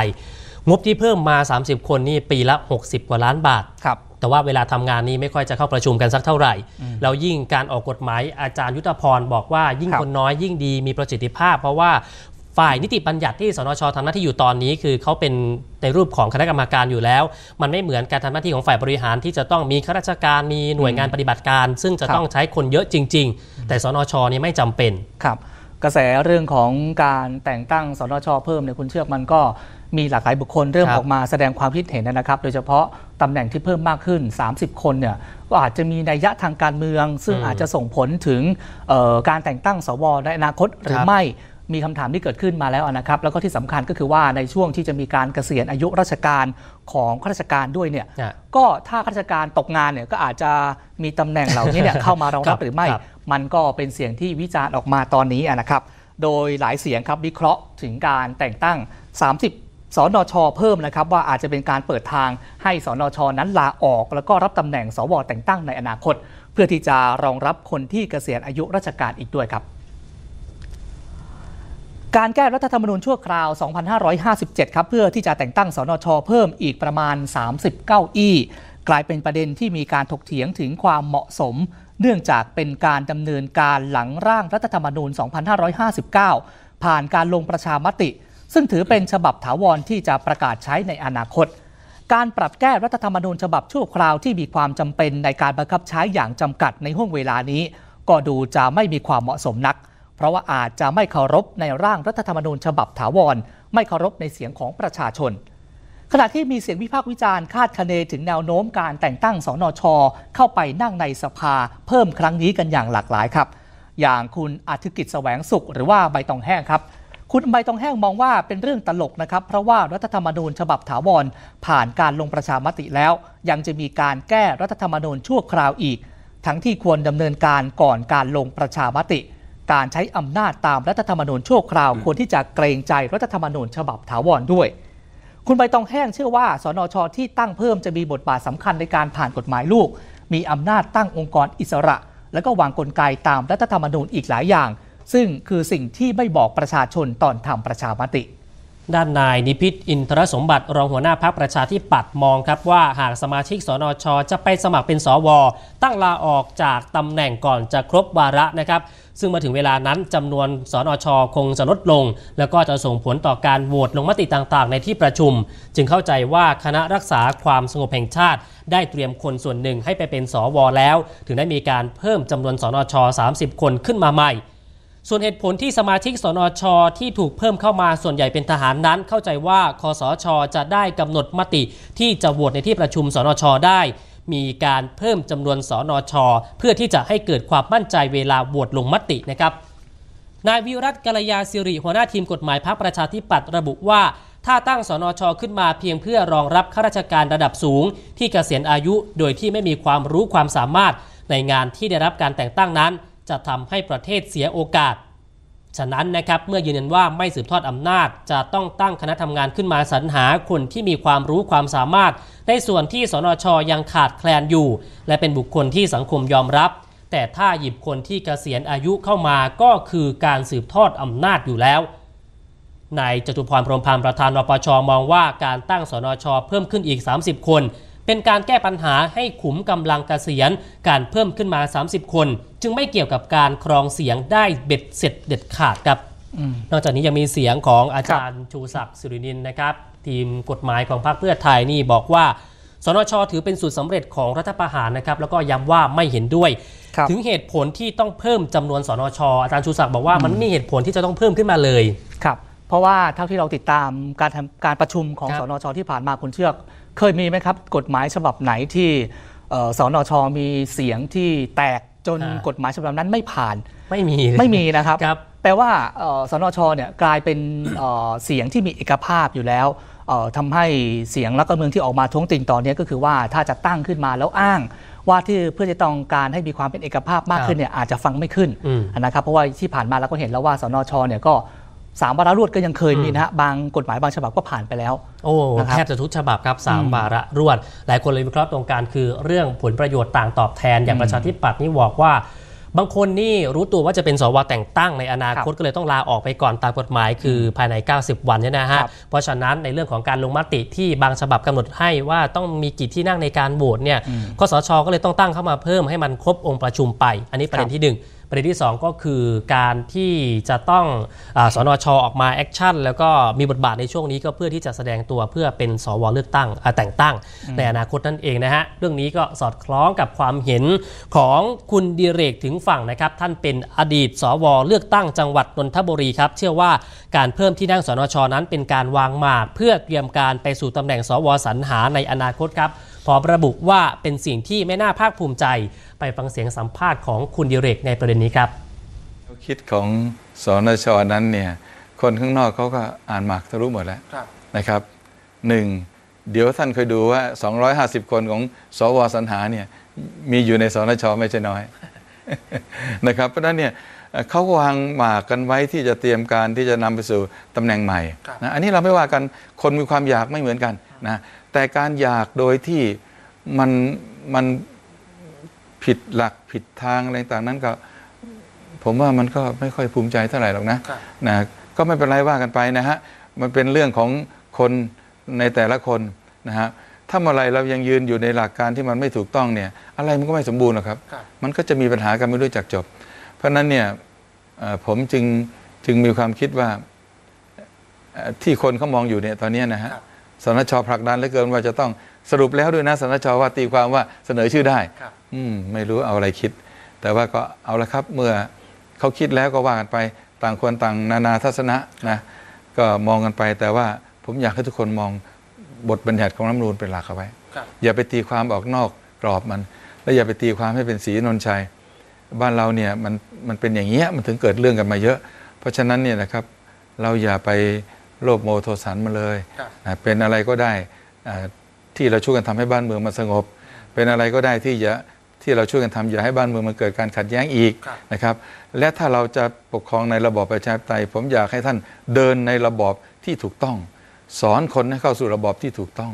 [SPEAKER 2] งบที่เพิ่มมา 30 คนนี่ปีละ 60 กว่าล้านบาทครับแต่ว่าเวลาทำงานนี้ไม่ค่อยจะเข้าประชุมกันสักเท่าไหร่แล้วยิ่งการออกกฎหมายอาจารย์ยุทธพรบอกว่ายิ่งคนน้อยยิ่งดีมีประสิทธิภาพ เพราะว่าฝ่ายนิติบัญญัติที่สนชทำหน้าที่อยู่ตอนนี้คือเขาเป็นในรูปของคณะกรรมการอยู่แล้ว มันไม่เหมือนการทำหน้าที่ของฝ่ายบริหารที่จะต้องมีข้าราชการมีหน่วยงานปฏิบัติการ ซึ่งจะต้องใช้คนเยอะจริงๆ แต่สนชนี่ไม่จำเป็นครับกระแส
[SPEAKER 1] เรื่องของการแต่งตั้งสนชเพิ่มเนี่ยคุณเชื่อมันก็มีหลากหลายบุคคลเริ่มออกมาแสดงความคิดเห็นนะครับ โดยเฉพาะตำแหน่งที่เพิ่มมากขึ้น 30 คนเนี่ยก็อาจจะมีนัยยะทางการเมืองซึ่งอาจจะส่งผลถึงการแต่งตั้งสวในอนาคตหรือไม่มีคำถามที่เกิดขึ้นมาแล้วนะครับ แล้วก็ที่สำคัญก็คือว่าในช่วงที่จะมีการเกษียณอายุราชการของข้าราชการด้วยเนี่ยก็ถ้าข้าราชการตกงานเนี่ยก็อาจจะมีตำแหน่งเหล่านี้เนี่ยเข้ามารองรับหรือไม่ มันก็เป็นเสียงที่วิจารณ์ออกมาตอนนี้นะครับโดยหลายเสียงครับวิเคราะห์ถึงการแต่งตั้ง 30สนช เพิ่มนะครับ ว่าอาจจะเป็นการเปิดทางให้สนชนั้นลาออก แล้วก็รับตำแหน่ง สวแต่งตั้งในอนาคต เพื่อที่จะรองรับคนที่เกษียณอายุราชการอีกด้วยครับการแก้รัฐธรรมนูญชั่วคราว 2557 ครับ เพื่อที่จะแต่งตั้งสนชเพิ่มอีกประมาณ30เก้าอี้กลายเป็นประเด็นที่มีการถกเถียงถึงความเหมาะสม เนื่องจากเป็นการดำเนินการหลังร่างรัฐธรรมนูญ 2559 ผ่านการลงประชามติ ซึ่งถือเป็นฉบับถาวรที่จะประกาศใช้ในอนาคต การปรับแก้รัฐธรรมนูญฉบับชั่วคราวที่มีความจำเป็นในการบังคับใช้อย่างจำกัดในห้วงเวลานี้ ก็ดูจะไม่มีความเหมาะสมนักราะว่าอาจจะไม่เคารพในร่างรัฐธรรมนูญฉบับถาวร ไม่เคารพในเสียงของประชาชน ขณะที่มีเสียงวิพากษ์วิจารณ์คาดคะเนถึงแนวโน้มการแต่งตั้งสนช เข้าไปนั่งในสภา เพิ่มครั้งนี้กันอย่างหลากหลายครับ อย่างคุณอาทิกิจแสวงสุขหรือว่าใบตองแห้งครับ คุณใบตองแห้งมองว่าเป็นเรื่องตลกนะครับ เพราะว่ารัฐธรรมนูญฉบับถาวร ผ่านการลงประชามติแล้ว ยังจะมีการแก้รัฐธรรมนูญชั่วคราวอีก ทั้งที่ควรดำเนินการก่อนการลงประชามติการใช้อำนาจตามรัฐธรรมนูญชั่วคราวควรที่จะเกรงใจรัฐธรรมนูญฉบับถาวรด้วย คุณใบตองแห้งเชื่อว่าสนช ที่ตั้งเพิ่มจะมีบทบาทสำคัญในการผ่านกฎหมายลูก มีอำนาจตั้งองค์กรอิสระ และก็วางกลไกตามรัฐธรรมนูญอีกหลายอย่าง ซึ่งคือสิ่งท
[SPEAKER 2] ี่ไม่บอกประชาชนตอนทำประชามติ ด้านนายนิพิษอินทรสมบัติรองหัวหน้าพรรคประชาธิปัตย์มองครับ ว่าหากสมาชิกสนชจะไปสมัครเป็นสวตั้งลาออกจากตำแหน่งก่อนจะครบวาระนะครับซึ่งมาถึงเวลานั้นจำนวนสอนอชอคงจะลดลง แล้วก็จะส่งผลต่อการโหวตลงมติต่างๆ ในที่ประชุม จึงเข้าใจว่าคณะรักษาความสงบแห่งชาติได้เตรียมคนส่วนหนึ่งให้ไปเป็น สวแล้ว ถึงได้มีการเพิ่มจำนวนสอนอชอ30 คนขึ้นมาใหม่ ส่วนเหตุผลที่สมาชิกสนอชที่ถูกเพิ่มเข้ามาส่วนใหญ่เป็นทหารนั้น เข้าใจว่าคอสช จะได้กำหนดมติที่จะโหวตในที่ประชุมสนอชได้มีการเพิ่มจำนวนสอนอชอเพื่อที่จะให้เกิดความมั่นใจเวลาโหวตลงมตินะครับ นายวิรัตกาลยาสิริหัวหน้าทีมกฎหมายพรรคประชาธิปัตย์ระบุว่า ถ้าตั้งสนช ขึ้นมาเพียงเพื่อรองรับข้าราชการระดับสูง ที่เกษียณอายุ โดยที่ไม่มีความรู้ความสามารถ ในงานที่ได้รับการแต่งตั้งนั้น จะทำให้ประเทศเสียโอกาสฉะนั้นนะครับเมื่อยืนยันว่าไม่สืบทอดอำนาจ จะต้องตั้งคณะทำงานขึ้นมาสรรหาคนที่มีความรู้ความสามารถในส่วนที่สนชยังขาดแคลนอยู่ และเป็นบุคคลที่สังคมยอมรับ แต่ถ้าหยิบคนที่เกษียณอายุเข้ามาก็คือการสืบทอดอำนาจอยู่แล้วนายจตุพรพรมพันธ์ประธานรปชมองว่าการตั้งสนชเพิ่มขึ้นอีก 30 คนเป็นการแก้ปัญหาให้ขุมกำลังกเกษียณการเพิ่มขึ้นมา 30 คน จึงไม่เกี่ยวกับการครองเสียงได้เบ็ดเสร็จเด็ดขาดครับ นอกจากนี้ยังมีเสียงของอาจารย์ชูศักดิ์สุรินินนะครับ ทีมกฎหมายของพรรคเพื่อไทยนี่บอกว่าสนชถือเป็นสูตรสำเร็จของรัฐประหารนะครับ แล้วก็ย้ำว่าไม่เห็นด้วย ถึงเหตุผลที่ต้องเพิ่มจำนวนสนชอาจารย์ชูศักดิ์บอกว่ามันมีเหตุผลที่จะต้องเพิ่มขึ้นมาเลยครับเพราะว่าเท่าที่เราติดตามการทการประชุมของสนชที่ผ่า
[SPEAKER 1] นมาคุณเชือกเคยมีไหมครับกฎหมายฉบับไหนที่สนอชมีเสียงที่แตกจนกฎหมายฉบับนั้นไม่ผ่านไม่มีไม่มีนะครับรบแปลว่าสนอชเนี่ยกลายเป็นเสียงที่มีเอกภาพอยู่แล้วทำให้เสียงรัฐการเมืองที่ออกมาท้วงติงตอนนี้ก็คือว่าถ้าจะตั้งขึ้นมาแล้วอ้างว่าที่เพื่อจะต้องการให้มีความเป็นเอกภาพมากขึ้นเนี่ยอาจจะฟังไม่ขึ้นนะครับเพราะว่าที่ผ่านมาเราก็เห็นแล้วว่าสนอชเนี่ยก็สามวาระรวดก็ยังเคยมีนะฮะ บางกฎหมายบางฉบับก็ผ่านไปแล้ว โอ้แทบจะท
[SPEAKER 2] ุกฉบับครับสามวาระรวด หลายคนเลยวิเคราะห์ตรงการคือเรื่องผลประโยชน์ต่างตอบแทนอย่างประชาธิปัตย์นี่บอกว่า บางคนนี่รู้ตัวว่าจะเป็นสวแต่งตั้งในอนาคตก็เลยต้องลาออกไปก่อนตามกฎหมายคือภายใน 90 วันเนี่ยนะฮะเพราะฉะนั้นในเรื่องของการลงมติที่บางฉบับกำหนดให้ว่าต้องมีกี่ที่นั่งในการโหวตเนี่ยกสชก็เลยต้องตั้งเข้ามาเพิ่มให้มันครบองค์ประชุมไป อันนี้ประเด็นที่1ประเด็นที่2ก็คือการที่จะต้องอสนช ออกมาแอคชั่นแล้วก็มีบทบาทในช่วงนี้ก็เพื่อที่จะแสดงตัวเพื่อเป็นสวเลือกตั้งแต่งตั้งในอนาคตนั่นเองนะฮะเรื่องนี้ก็สอดคล้องกับความเห็นของคุณดิเรกถึงฝั่งนะครับท่านเป็นอดีต สวเลือกตั้งจังหวัดนนทบุรีครับเชื่อว่าการเพิ่มที่นั่งสอนชนั้น เป็นการวางหมากเพื่อเตรียมการไปสู่ตำแหน่งสวสรรหาในอนาคตครับพอระบุว่าเป็นสิ่งที่ไม่น่าภาคภูมิใจไปฟังเสียงสัมภาษณ์ของคุณ ดิเรกในประเด็นนี้ครับ
[SPEAKER 3] คิดของสนชนั้นเนี่ยคนข้างนอกเขาก็อ่านหมากทะลุหมดแล้วนะครับหนึ่งเดี๋ยวท่านเคยดูว่า250คนของสวสัญหาเนี่ยมีอยู่ในสนชไม่ใช่น้อยนะครับเพราะนั้นเนี่ยเขาวางหมากกันไว้ที่จะเตรียมการที่จะนำไปสู่ตำแหน่งใหม่นะอันนี้เราไม่ว่ากันคนมีความอยากไม่เหมือนกันนะแต่การอยากโดยที่มันมันผิดหลักผิดทางอะไรต่างนั้นก็ผมว่ามันก็ไม่ค่อยภูมิใจเท่าไหร่หรอกนะนะก็ไม่เป็นไรว่ากันไปนะฮะมันเป็นเรื่องของคนในแต่ละคนนะฮะถ้าเมื่อไรเรายังยืนอยู่ในหลักการที่มันไม่ถูกต้องเนี่ยอะไรมันก็ไม่สมบูรณ์หรอกครับ มันก็จะมีปัญหากันไม่รู้จักจบ เพราะนั้นเนี่ยผมจึงจึงมีความคิดว่าที่คนเขามองอยู่เนี่ยตอนนี้นะฮะสนชผลักดันเหลือเกินว่าจะต้องสรุปแล้วด้วยนะสนชว่าตีความว่าเสนอชื่อได้อืมไม่รู้ เอาอะไรคิด แต่ว่าก็เอาละครับเมื่อเขาคิดแล้วก็ว่ากันไป ต่างคนต่างนานาทัศนะนะ ก็มองกันไปแต่ว่าผมอยากให้ทุกคนมองบทบัญญัติของรัฐมนูลเป็นหลักเอาไว้อย่าไปตีความออกนอกกรอบมัน และอย่าไปตีความให้เป็นสีนนชัย บ้านเราเนี่ย มันมันเป็นอย่างเงี้ยมันถึงเกิดเรื่องกันมาเยอะ เพราะฉะนั้นเนี่ยนะครับ เราอย่าไปโลภโมโทสันมาเลยเป็นอะไรก็ได้ที่เราช่วยกันทำให้บ้านเมืองมันสงบ เป็นอะไรก็ได้ที่จะที่เราช่วยกันทำอย่าให้บ้านเมืองมันเกิดการขัดแย้งอีกนะครับ และถ้าเราจะปกครองในระบอบประชาธิปไตยผมอยากให้ท่านเดินในระบอบที่ถูกต้อง สอนคนให้เข้าสู่ระบอบที่ถูกต้อง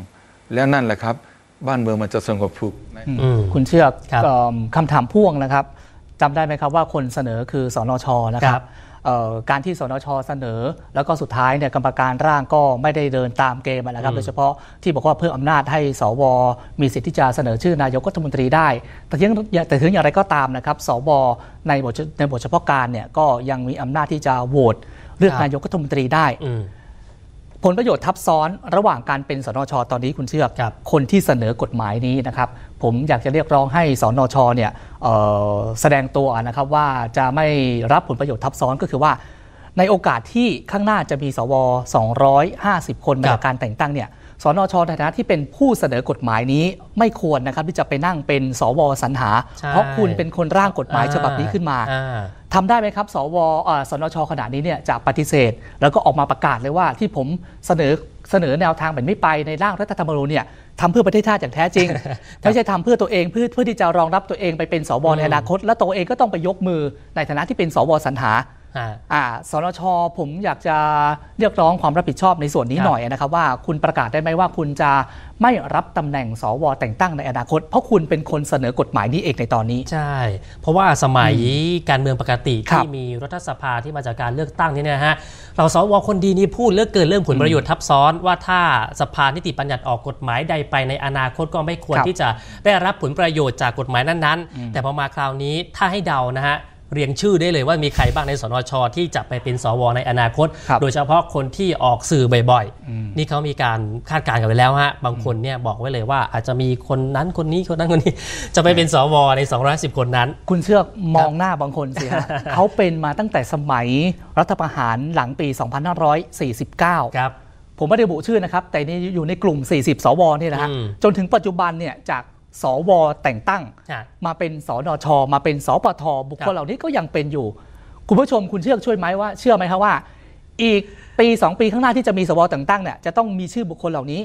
[SPEAKER 3] แล้วนั่นแหละครับบ้านเมืองมันจะสงบผูก
[SPEAKER 1] คุณเชือกคำถามพ่วงนะครับจำได้ไหมครับว่าคนเสนอคือสอนอชนะครับการที่สนชเสนอ แล้วก็สุดท้ายเนี่ยกรรมการร่างก็ไม่ได้เดินตามเกมนะครับโดยเฉพาะที่บอกว่าเพิ่มอำนาจให้สวมีสิทธิ์ที่จะเสนอชื่อนายกรัฐมนตรีได้ แต่ถึงแต่ถึงอย่างไรก็ตามนะครับสวในบทในบทเฉพาะการเนี่ยก็ยังมีอำนาจที่จะโหวตเลือกนายกรัฐมนตรีได้ผลประโยชน์ทับซ้อนระหว่างการเป็นสนช ตอนนี้คุณเชื่อคคนที่เสนอกฎหมายนี้นะครับ ผมอยากจะเรียกร้องให้สนช เนี่ยแสดงตัวนะครับว่าจะไม่รับผลประโยชน์ทับซ้อนก็คือว่าในโอกาสที่ข้างหน้าจะมีสว 250 คนมาจากการแต่งตั้งเนี่ยสนชในฐานะที่เป็นผู้เสนอกฎหมายนี้ไม่ควรนะครับที่จะไปนั่งเป็นสวสรรหา เพราะคุณเป็นคนร่างกฎหมายฉบับนี้ขึ้นมาทำได้ไหมครับ สวสนชขณะนี้เนี่ยจะปฏิเสธแล้วก็ออกมาประกาศเลยว่าที่ผมเสนอเสนอแนวทางแบบไม่ไปในร่างรัฐธรรมนูญเนี่ยทำเพื่อประเทศชาติอย่างแท้จริง ไม่ใช่ทำเพื่อตัวเองเพื่อเพื่อที่จะรองรับตัวเองไปเป็นสวในอนาคต และตัวเองก็ต้องไปยกมือในฐานะที่เป็นสวสรรหาอ่าสนชผมอยากจะเรียกร้องความรับผิดชอบในส่วนนี้หน่อยนะครับว่าคุณประกาศได้ไหมว่าคุณจะไม่รับตำแหน่งสวแต่งตั้งในอนาคต เพราะคุณเป็นคนเสนอกฎหมายนี้เองในตอนนี้
[SPEAKER 2] ใช่ เพราะว่าสมัยการเมืองปกติที่มีรัฐสภาที่มาจากการเลือกตั้งนี่นะฮะเราสวคนดีนี่พูดเลือกเกินเรื่องผลประโยชน์ทับซ้อนว่าถ้าสภานิติบัญญัติออกกฎหมายใดไปในอนาคตก็ไม่ควรที่จะได้รับผลประโยชน์จากกฎหมายนั้นๆ แต่พอมาคราวนี้ถ้าให้เดานะฮะเรียงชื่อได้เลยว่ามีใครบ้างในสนชที่จะไปเป็น สวในอนาคต โดยเฉพาะคนที่ออกสื่อบ่อยๆนี่เขามีการคาดการณ์กันไปแล้วฮะบางคนเนี่ยบอกไว้เลยว่า อาจจะมีคนนั้นคนนี้คนนั้นคนนี้จะไปเป็นสวใน210คนนั้น คุณเชื่อมองหน้าบางคนสิฮะเขาเป็นมาตั้งแต่สมัยรัฐประห
[SPEAKER 1] ารหลังปี 2549 ครับผมไม่ได้บุชื่อนะครับแต่นี่อยู่ในกลุ่ม 40 สวนี่นะฮะจนถึงปัจจุบันเนี่ยจากสวแต่งตั้ง มาเป็นสนชมาเป็นสปทบุคคลเหล่านี้ก็ยังเป็นอยู่ คุณผู้ชมคุณเชื่อช่วยไหมว่าเชื่อไหมครับว่า อีกปีสองปีข้างหน้าที่จะมีสวแต่งตั้งเนี่ยจะต้องมีชื่อบุคคลเหล่านี้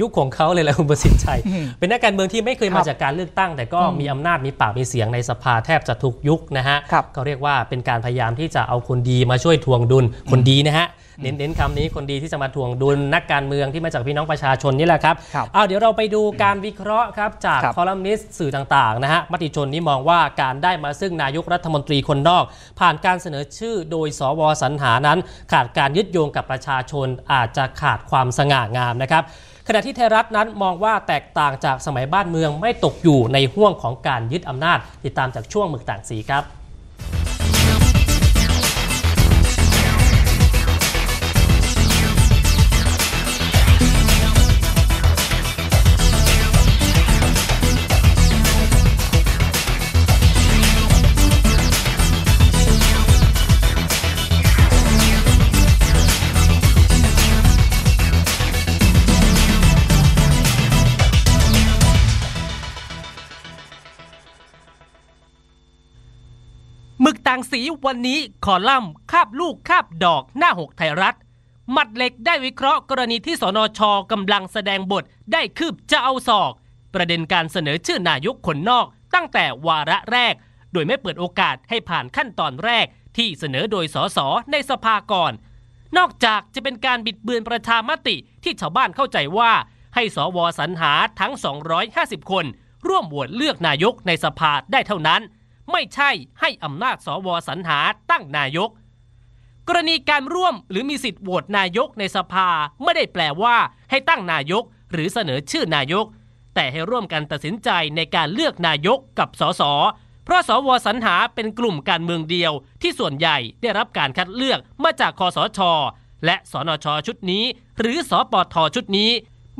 [SPEAKER 2] ยุคของเขาเลยแหละคุณประสิทธิ์ชัย เป็นนักการเมืองที่ไม่เคยมาจากการเลือกตั้ง แต่ก็มีอำนาจมีปากมีเสียงในสภาแทบจะทุกยุคนะฮะก็เรียกว่าเป็นการพยายามที่จะเอาคนดีมาช่วยทวงดุลคนดีนะฮะเน้นๆคำนี้คนดีที่จะมาทวงดุลนักการเมืองที่มาจากพี่น้องประชาชนนี่แหละครับอราบเอาเดี๋ยวเราไปดูการวิเคราะห์ครับจากคอลัมนิสต์สื่อต่าง ๆนะฮะมติชนนี่มองว่าการได้มาซึ่งนายกรัฐมนตรีคนนอก ผ่านการเสนอชื่อโดยสวสรรหานั้นขาดการยึดโยงกับประชาชนอาจจะขาดความสง่างามนะครับ ขณะที่ไทยรัฐนั้นมองว่าแตกต่างจากสมัยบ้านเมืองไม่ตกอยู่ในห่วงของการยึดอำนาจติดตามจากช่วงหมึกต่างสีครับงสีวันนี้ขอล่ำคาบลูก คาบดอก หน้าหกไทยรัฐหมัดเหล็กได้วิเคราะห์กรณีที่สนชกำลังแสดงบทได้คืบจะเอาศอก ประเด็นการเสนอชื่อนายกคนนอก ตั้งแต่วาระแรก โดยไม่เปิดโอกาสให้ผ่านขั้นตอนแรก ที่เสนอโดยสสในสภาก่อน นอกจากจะเป็นการบิดเบือนประชามติ ที่ชาวบ้านเข้าใจว่า ให้สวสรรหาทั้ง 250 คน ร่วมโหวตเลือกนายกในสภาได้เท่านั้นไม่ใช่ให้อำนาจสวสรรหาตั้งนายก กรณีการร่วมหรือมีสิทธิ์โหวตนายกในสภาไม่ได้แปลว่าให้ตั้งนายกหรือเสนอชื่อนายก แต่ให้ร่วมกันตัดสินใจในการเลือกนายกกับสส เพราะสวสรรหาเป็นกลุ่มการเมืองเดียว ที่ส่วนใหญ่ได้รับการคัดเลือกมาจากคอสช และสนชชุดนี้ หรือสอปทชุดนี้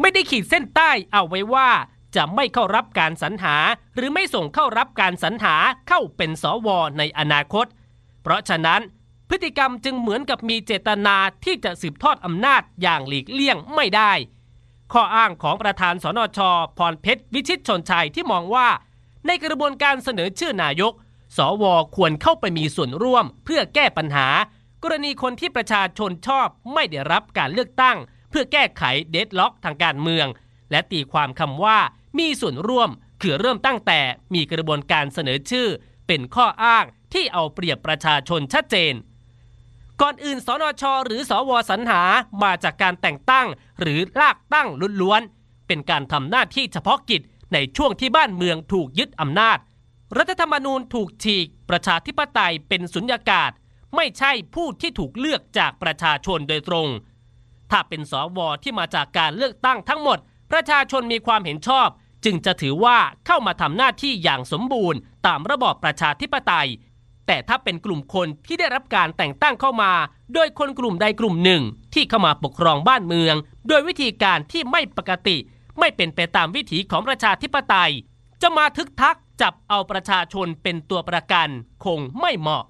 [SPEAKER 2] ไม่ได้ขีดเส้นใต้เอาไว้ว่าจะไม่เข้ารับการสรรหา หรือไม่ส่งเข้ารับการสรรหาเข้าเป็นสว ในอนาคต เพราะฉะนั้น พฤติกรรมจึงเหมือนกับมีเจตนาที่จะสืบทอดอำนาจอย่างหลีกเลี่ยงไม่ได้ ข้ออ้างของประธานสนชพรเพชรวิชิตชนชัยที่มองว่า ในกระบวนการเสนอชื่อนายกสวควรเข้าไปมีส่วนร่วม เพื่อแก้ปัญหา กรณีคนที่ประชาชนชอบไม่ได้รับการเลือกตั้ง เพื่อแก้ไขเดดล็อกทางการเมือง และตีความคำว่ามีส่วนร่วมคือเริ่มตั้งแต่มีกระบวนการเสนอชื่อ เป็นข้ออ้างที่เอาเปรียบประชาชนชัดเจน ก่อนอื่นสนช หรือสวสรรหามาจากการแต่งตั้งหรือลากตั้งล้วนๆเป็นการทำหน้าที่เฉพาะกิจ ในช่วงที่บ้านเมืองถูกยึดอำนาจ รัฐธรรมนูญถูกฉีกประชาธิปไตยเป็นสุญญากาศ ไม่ใช่ผู้ที่ถูกเลือกจากประชาชนโดยตรง ถ้าเป็นสวที่มาจากการเลือกตั้งทั้งหมด ประชาชนมีความเห็นชอบจึงจะถือว่าเข้ามาทำหน้าที่อย่างสมบูรณ์ตามระบอบประชาธิปไตย แต่ถ้าเป็นกลุ่มคนที่ได้รับการแต่งตั้งเข้ามา โดยคนกลุ่มใดกลุ่มหนึ่ง ที่เข้ามาปกครองบ้านเมือง โดยวิธีการที่ไม่ปกติ ไม่เป็นไปตามวิถีของประชาธิปไตย จะมาทึกทักจับเอาประชาชนเป็นตัวประกัน คงไม่เหมาะ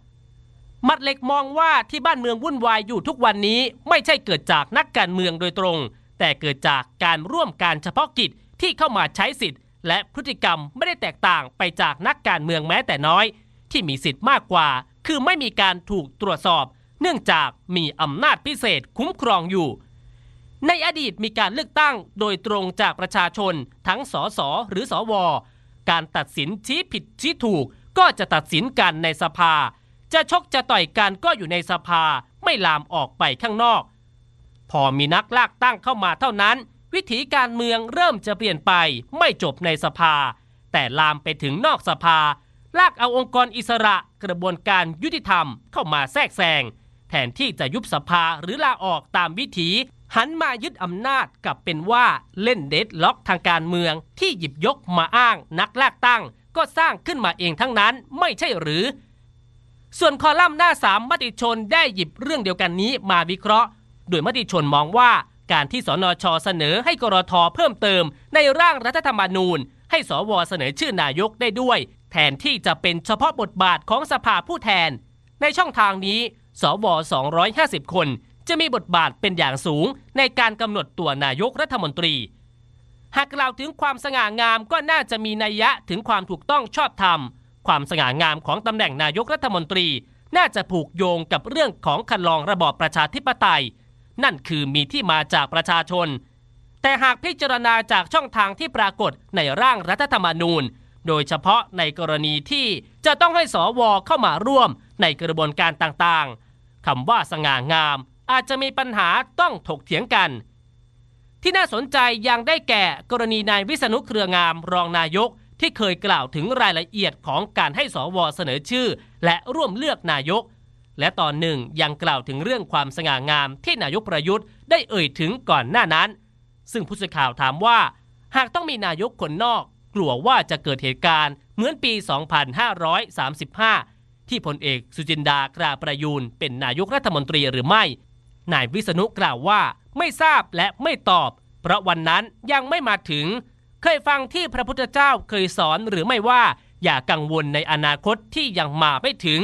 [SPEAKER 2] มัดเล็กมองว่าที่บ้านเมืองวุ่นวายอยู่ทุกวันนี้ ไม่ใช่เกิดจากนักการเมืองโดยตรง แต่เกิดจากการร่วมการเฉพาะกิจที่เข้ามาใช้สิทธิ์และพฤติกรรมไม่ได้แตกต่างไปจากนักการเมืองแม้แต่น้อย ที่มีสิทธิ์มากกว่าคือไม่มีการถูกตรวจสอบ เนื่องจากมีอำนาจพิเศษคุ้มครองอยู่ ในอดีตมีการเลือกตั้ง โดยตรงจากประชาชน ทั้งสสหรือสวการตัดสินชี้ผิดชี้ถูกก็จะตัดสินกันในสภา จะชกจะต่อยกันก็อยู่ในสภา ไม่ลามออกไปข้างนอก พอมีนักลากตั้งเข้ามาเท่านั้นวิถีการเมืองเริ่มจะเปลี่ยนไป ไม่จบในสภา แต่ลามไปถึงนอกสภา ลากเอาองค์กรอิสระกระบวนการยุติธรรมเข้ามาแทรกแซงแทนที่จะยุบสภาหรือลาออกตามวิถี หันมายึดอำนาจ กับเป็นว่าเล่นเด็ดล็อกทางการเมือง ที่หยิบยกมาอ้าง นักลากตั้ง ก็สร้างขึ้นมาเองทั้งนั้น ไม่ใช่หรือ ส่วนคอลัมน์หน้าสามมติชนได้หยิบเรื่องเดียวกันนี้มาวิเคราะห์ โดยมติชนมองว่าการที่สนชเสนอให้กรทเพิ่มเติมในร่างรัฐธรรมนูญ ให้สวเสนอชื่อนายกได้ด้วย แทนที่จะเป็นเฉพาะบทบาทของสภาผู้แทน ในช่องทางนี้สว250 คนจะมีบทบาทเป็นอย่างสูงในการกำหนดตัวนายกรัฐมนตรี หากกล่าวถึงความสง่างามก็น่าจะมีนัยยะถึงความถูกต้องชอบธรรม ความสง่างามของตำแหน่งนายกรัฐมนตรีน่าจะผูกโยงกับเรื่องของคันลองระบอบประชาธิปไตยนั่นคือมีที่มาจากประชาชน แต่หากพิจารณาจากช่องทางที่ปรากฏในร่างรัฐธรรมนูญ โดยเฉพาะในกรณีที่จะต้องให้สวเข้ามาร่วมในกระบวนการต่างๆคำว่าสง่างามอาจจะมีปัญหาต้องถกเถียงกัน ที่น่าสนใจยังได้แก่กรณีนายวิษณุเครืองามรองนายก ที่เคยกล่าวถึงรายละเอียดของการให้สวเสนอชื่อ และร่วมเลือกนายกและตอนหนึ่งยังกล่าวถึงเรื่องความสง่างาม ที่นายกประยุทธ์ได้เอ่ยถึงก่อนหน้านั้น ซึ่งผู้สื่อข่าวถามว่า หากต้องมีนายกคนนอก กลัวว่าจะเกิดเหตุการณ์เหมือนปี 2535 ที่พลเอกสุจินดากราประยูนเป็นนายกรัฐมนตรีหรือไม่ นายวิษณุกล่าวว่าไม่ทราบและไม่ตอบ เพราะวันนั้นยังไม่มาถึง เคยฟังที่พระพุทธเจ้าเคยสอนหรือไม่ว่า อย่ากังวลในอนาคตที่ยังมาไม่ถึง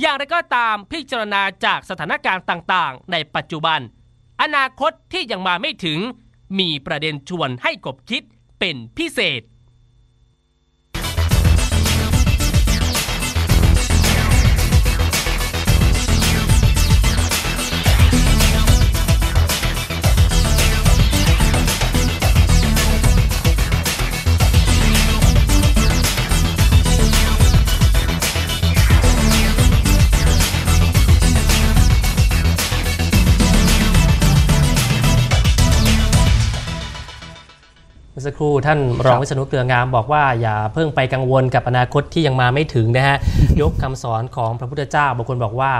[SPEAKER 2] อย่างไรก็ตามพิจารณาจากสถานการณ์ต่างๆ ในปัจจุบัน อนาคตที่ยังมาไม่ถึงมีประเด็นชวนให้กบคิดเป็นพิเศษมื่อสักครู่ท่าน รองวิษณุเกลืองามบอกว่าอย่าเพิ่งไปกังวลกับอนาคตที่ยังมาไม่ถึงนะฮะยกคำสอนของพระพุทธเจ้าบางคนบอกว่า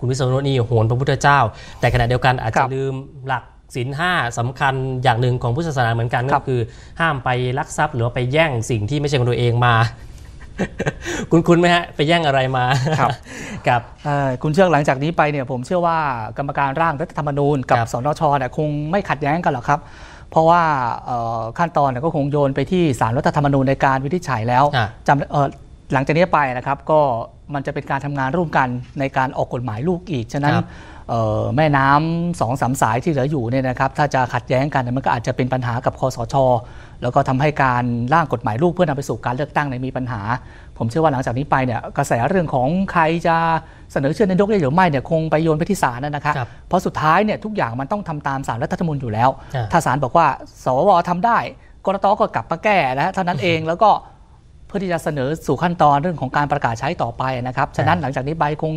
[SPEAKER 2] คุณวิษณุนี่โหนพระพุทธเจ้า แต่ขณะเดียวกันอาจจะลืมหลักศีลห้าสำคัญอย่างหนึ่งของพุทธศาสนาเหมือนกันก็คือห้ามไปลักทรัพย์หรือไปแย่งสิ่งที่ไม่ใช่ของตัวเองมา คุณคุณไหมฮะไปแย่งอะไรมาครับกับคุณเชื่อหลังจากนี้ไปเนี่ยผมเชื่อว่า
[SPEAKER 1] กรรมการร่างรัฐธรรมนูญกับสนชเนี่ยคงไม่ขัดแย้งกันหรอกครับเพราะว่าขั้นตอนก็คงโยนไปที่สารรัฐธรรมนูญในการวินิจฉัยแล้วจำหลังจากนี้ไปนะครับ ก็มันจะเป็นการทำงานร่วมกันในการออกกฎหมายลูกอีก ฉะนั้นแม่น้ำสองสามสายที่เหลืออยู่เนี่ยนะครับ ถ้าจะขัดแย้งกันมันก็อาจจะเป็นปัญหากับคอสช แล้วก็ทำให้การร่างกฎหมายลูกเพื่อนำไปสู่การเลือกตั้งมีปัญหาผมเชื่อว่าหลังจากนี้ไปเนี่ยกระแสเรื่องของใครจะเสนอชื่อนายกได้หรือไม่เนี่ยคงไปโยนไปที่ศาลนะครับ เพราะสุดท้ายเนี่ยทุกอย่างมันต้องทำตามสารรัฐธรรมนูญอยู่แล้วถ้าศาลบอกว่า สวทำได้กรตก็กลับมาแก้นะเท่านั้นเองแล้วก็เพื่อที่จะเสนอสู่ขั้นตอนเรื่องของการประกาศใช้ต่อไปนะครับฉะนั้นหลังจากนี้ไปคง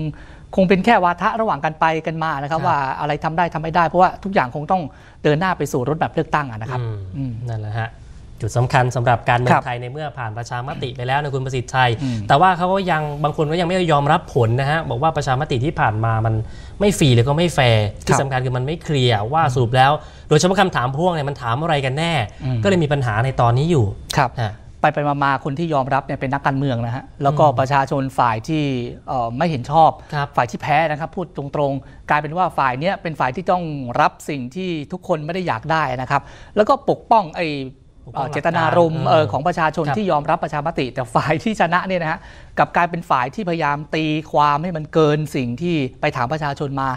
[SPEAKER 1] คงเป็นแค่วาทะระหว่างกันไปกันมานะครับว่าอะไรทำได้ทำไม่ได้เพราะว่าทุกอย่างคงต้องเดินหน้าไปสู่รถแบบเลือกตั้งนะครั
[SPEAKER 2] บนั่นแหละฮะจุดสำคัญสำหรับการเมืองไทยในเมื่อผ่านประชามติไปแล้วนะคุณประสิทธิ์ชัย แต่ว่าเขาก็ยังบางคนก็ยังไม่ยอมรับผลนะฮะ บอกว่าประชามติที่ผ่านมามันไม่ฟรีหรือก็ไม่แฟร์ที่สำคัญคือมันไม่เคลียร์ว่าสรุปแล้ว โดยเฉพาะคำถามพ่วงเนี่ยมันถามอะไรกันแน่ ก็เลยมีปัญหาในตอนนี้อยู่ครับไปไปมาคนที่ยอมรับเนี่ยเป็นนักการเมืองนะฮะ แล้ว
[SPEAKER 1] ก็ประชาชนฝ่ายที่ไม่เห็นชอบ ฝ่ายที่แพ้นะครับพูดตรงๆ กลายเป็นว่าฝ่ายเนี้ยเป็นฝ่ายที่ต้องรับสิ่งที่ทุกคนไม่ได้อยากได้นะครับ แล้วก็ปกป้องไอ้เจตนารมณ์ของประชาชนที่ยอมรับประชามติ แต่ฝ่ายที่ชนะเนี่ยนะฮะกับกลายเป็นฝ่ายที่พยายามตีความให้มันเกินสิ่งที่ไปถามประชาชนมา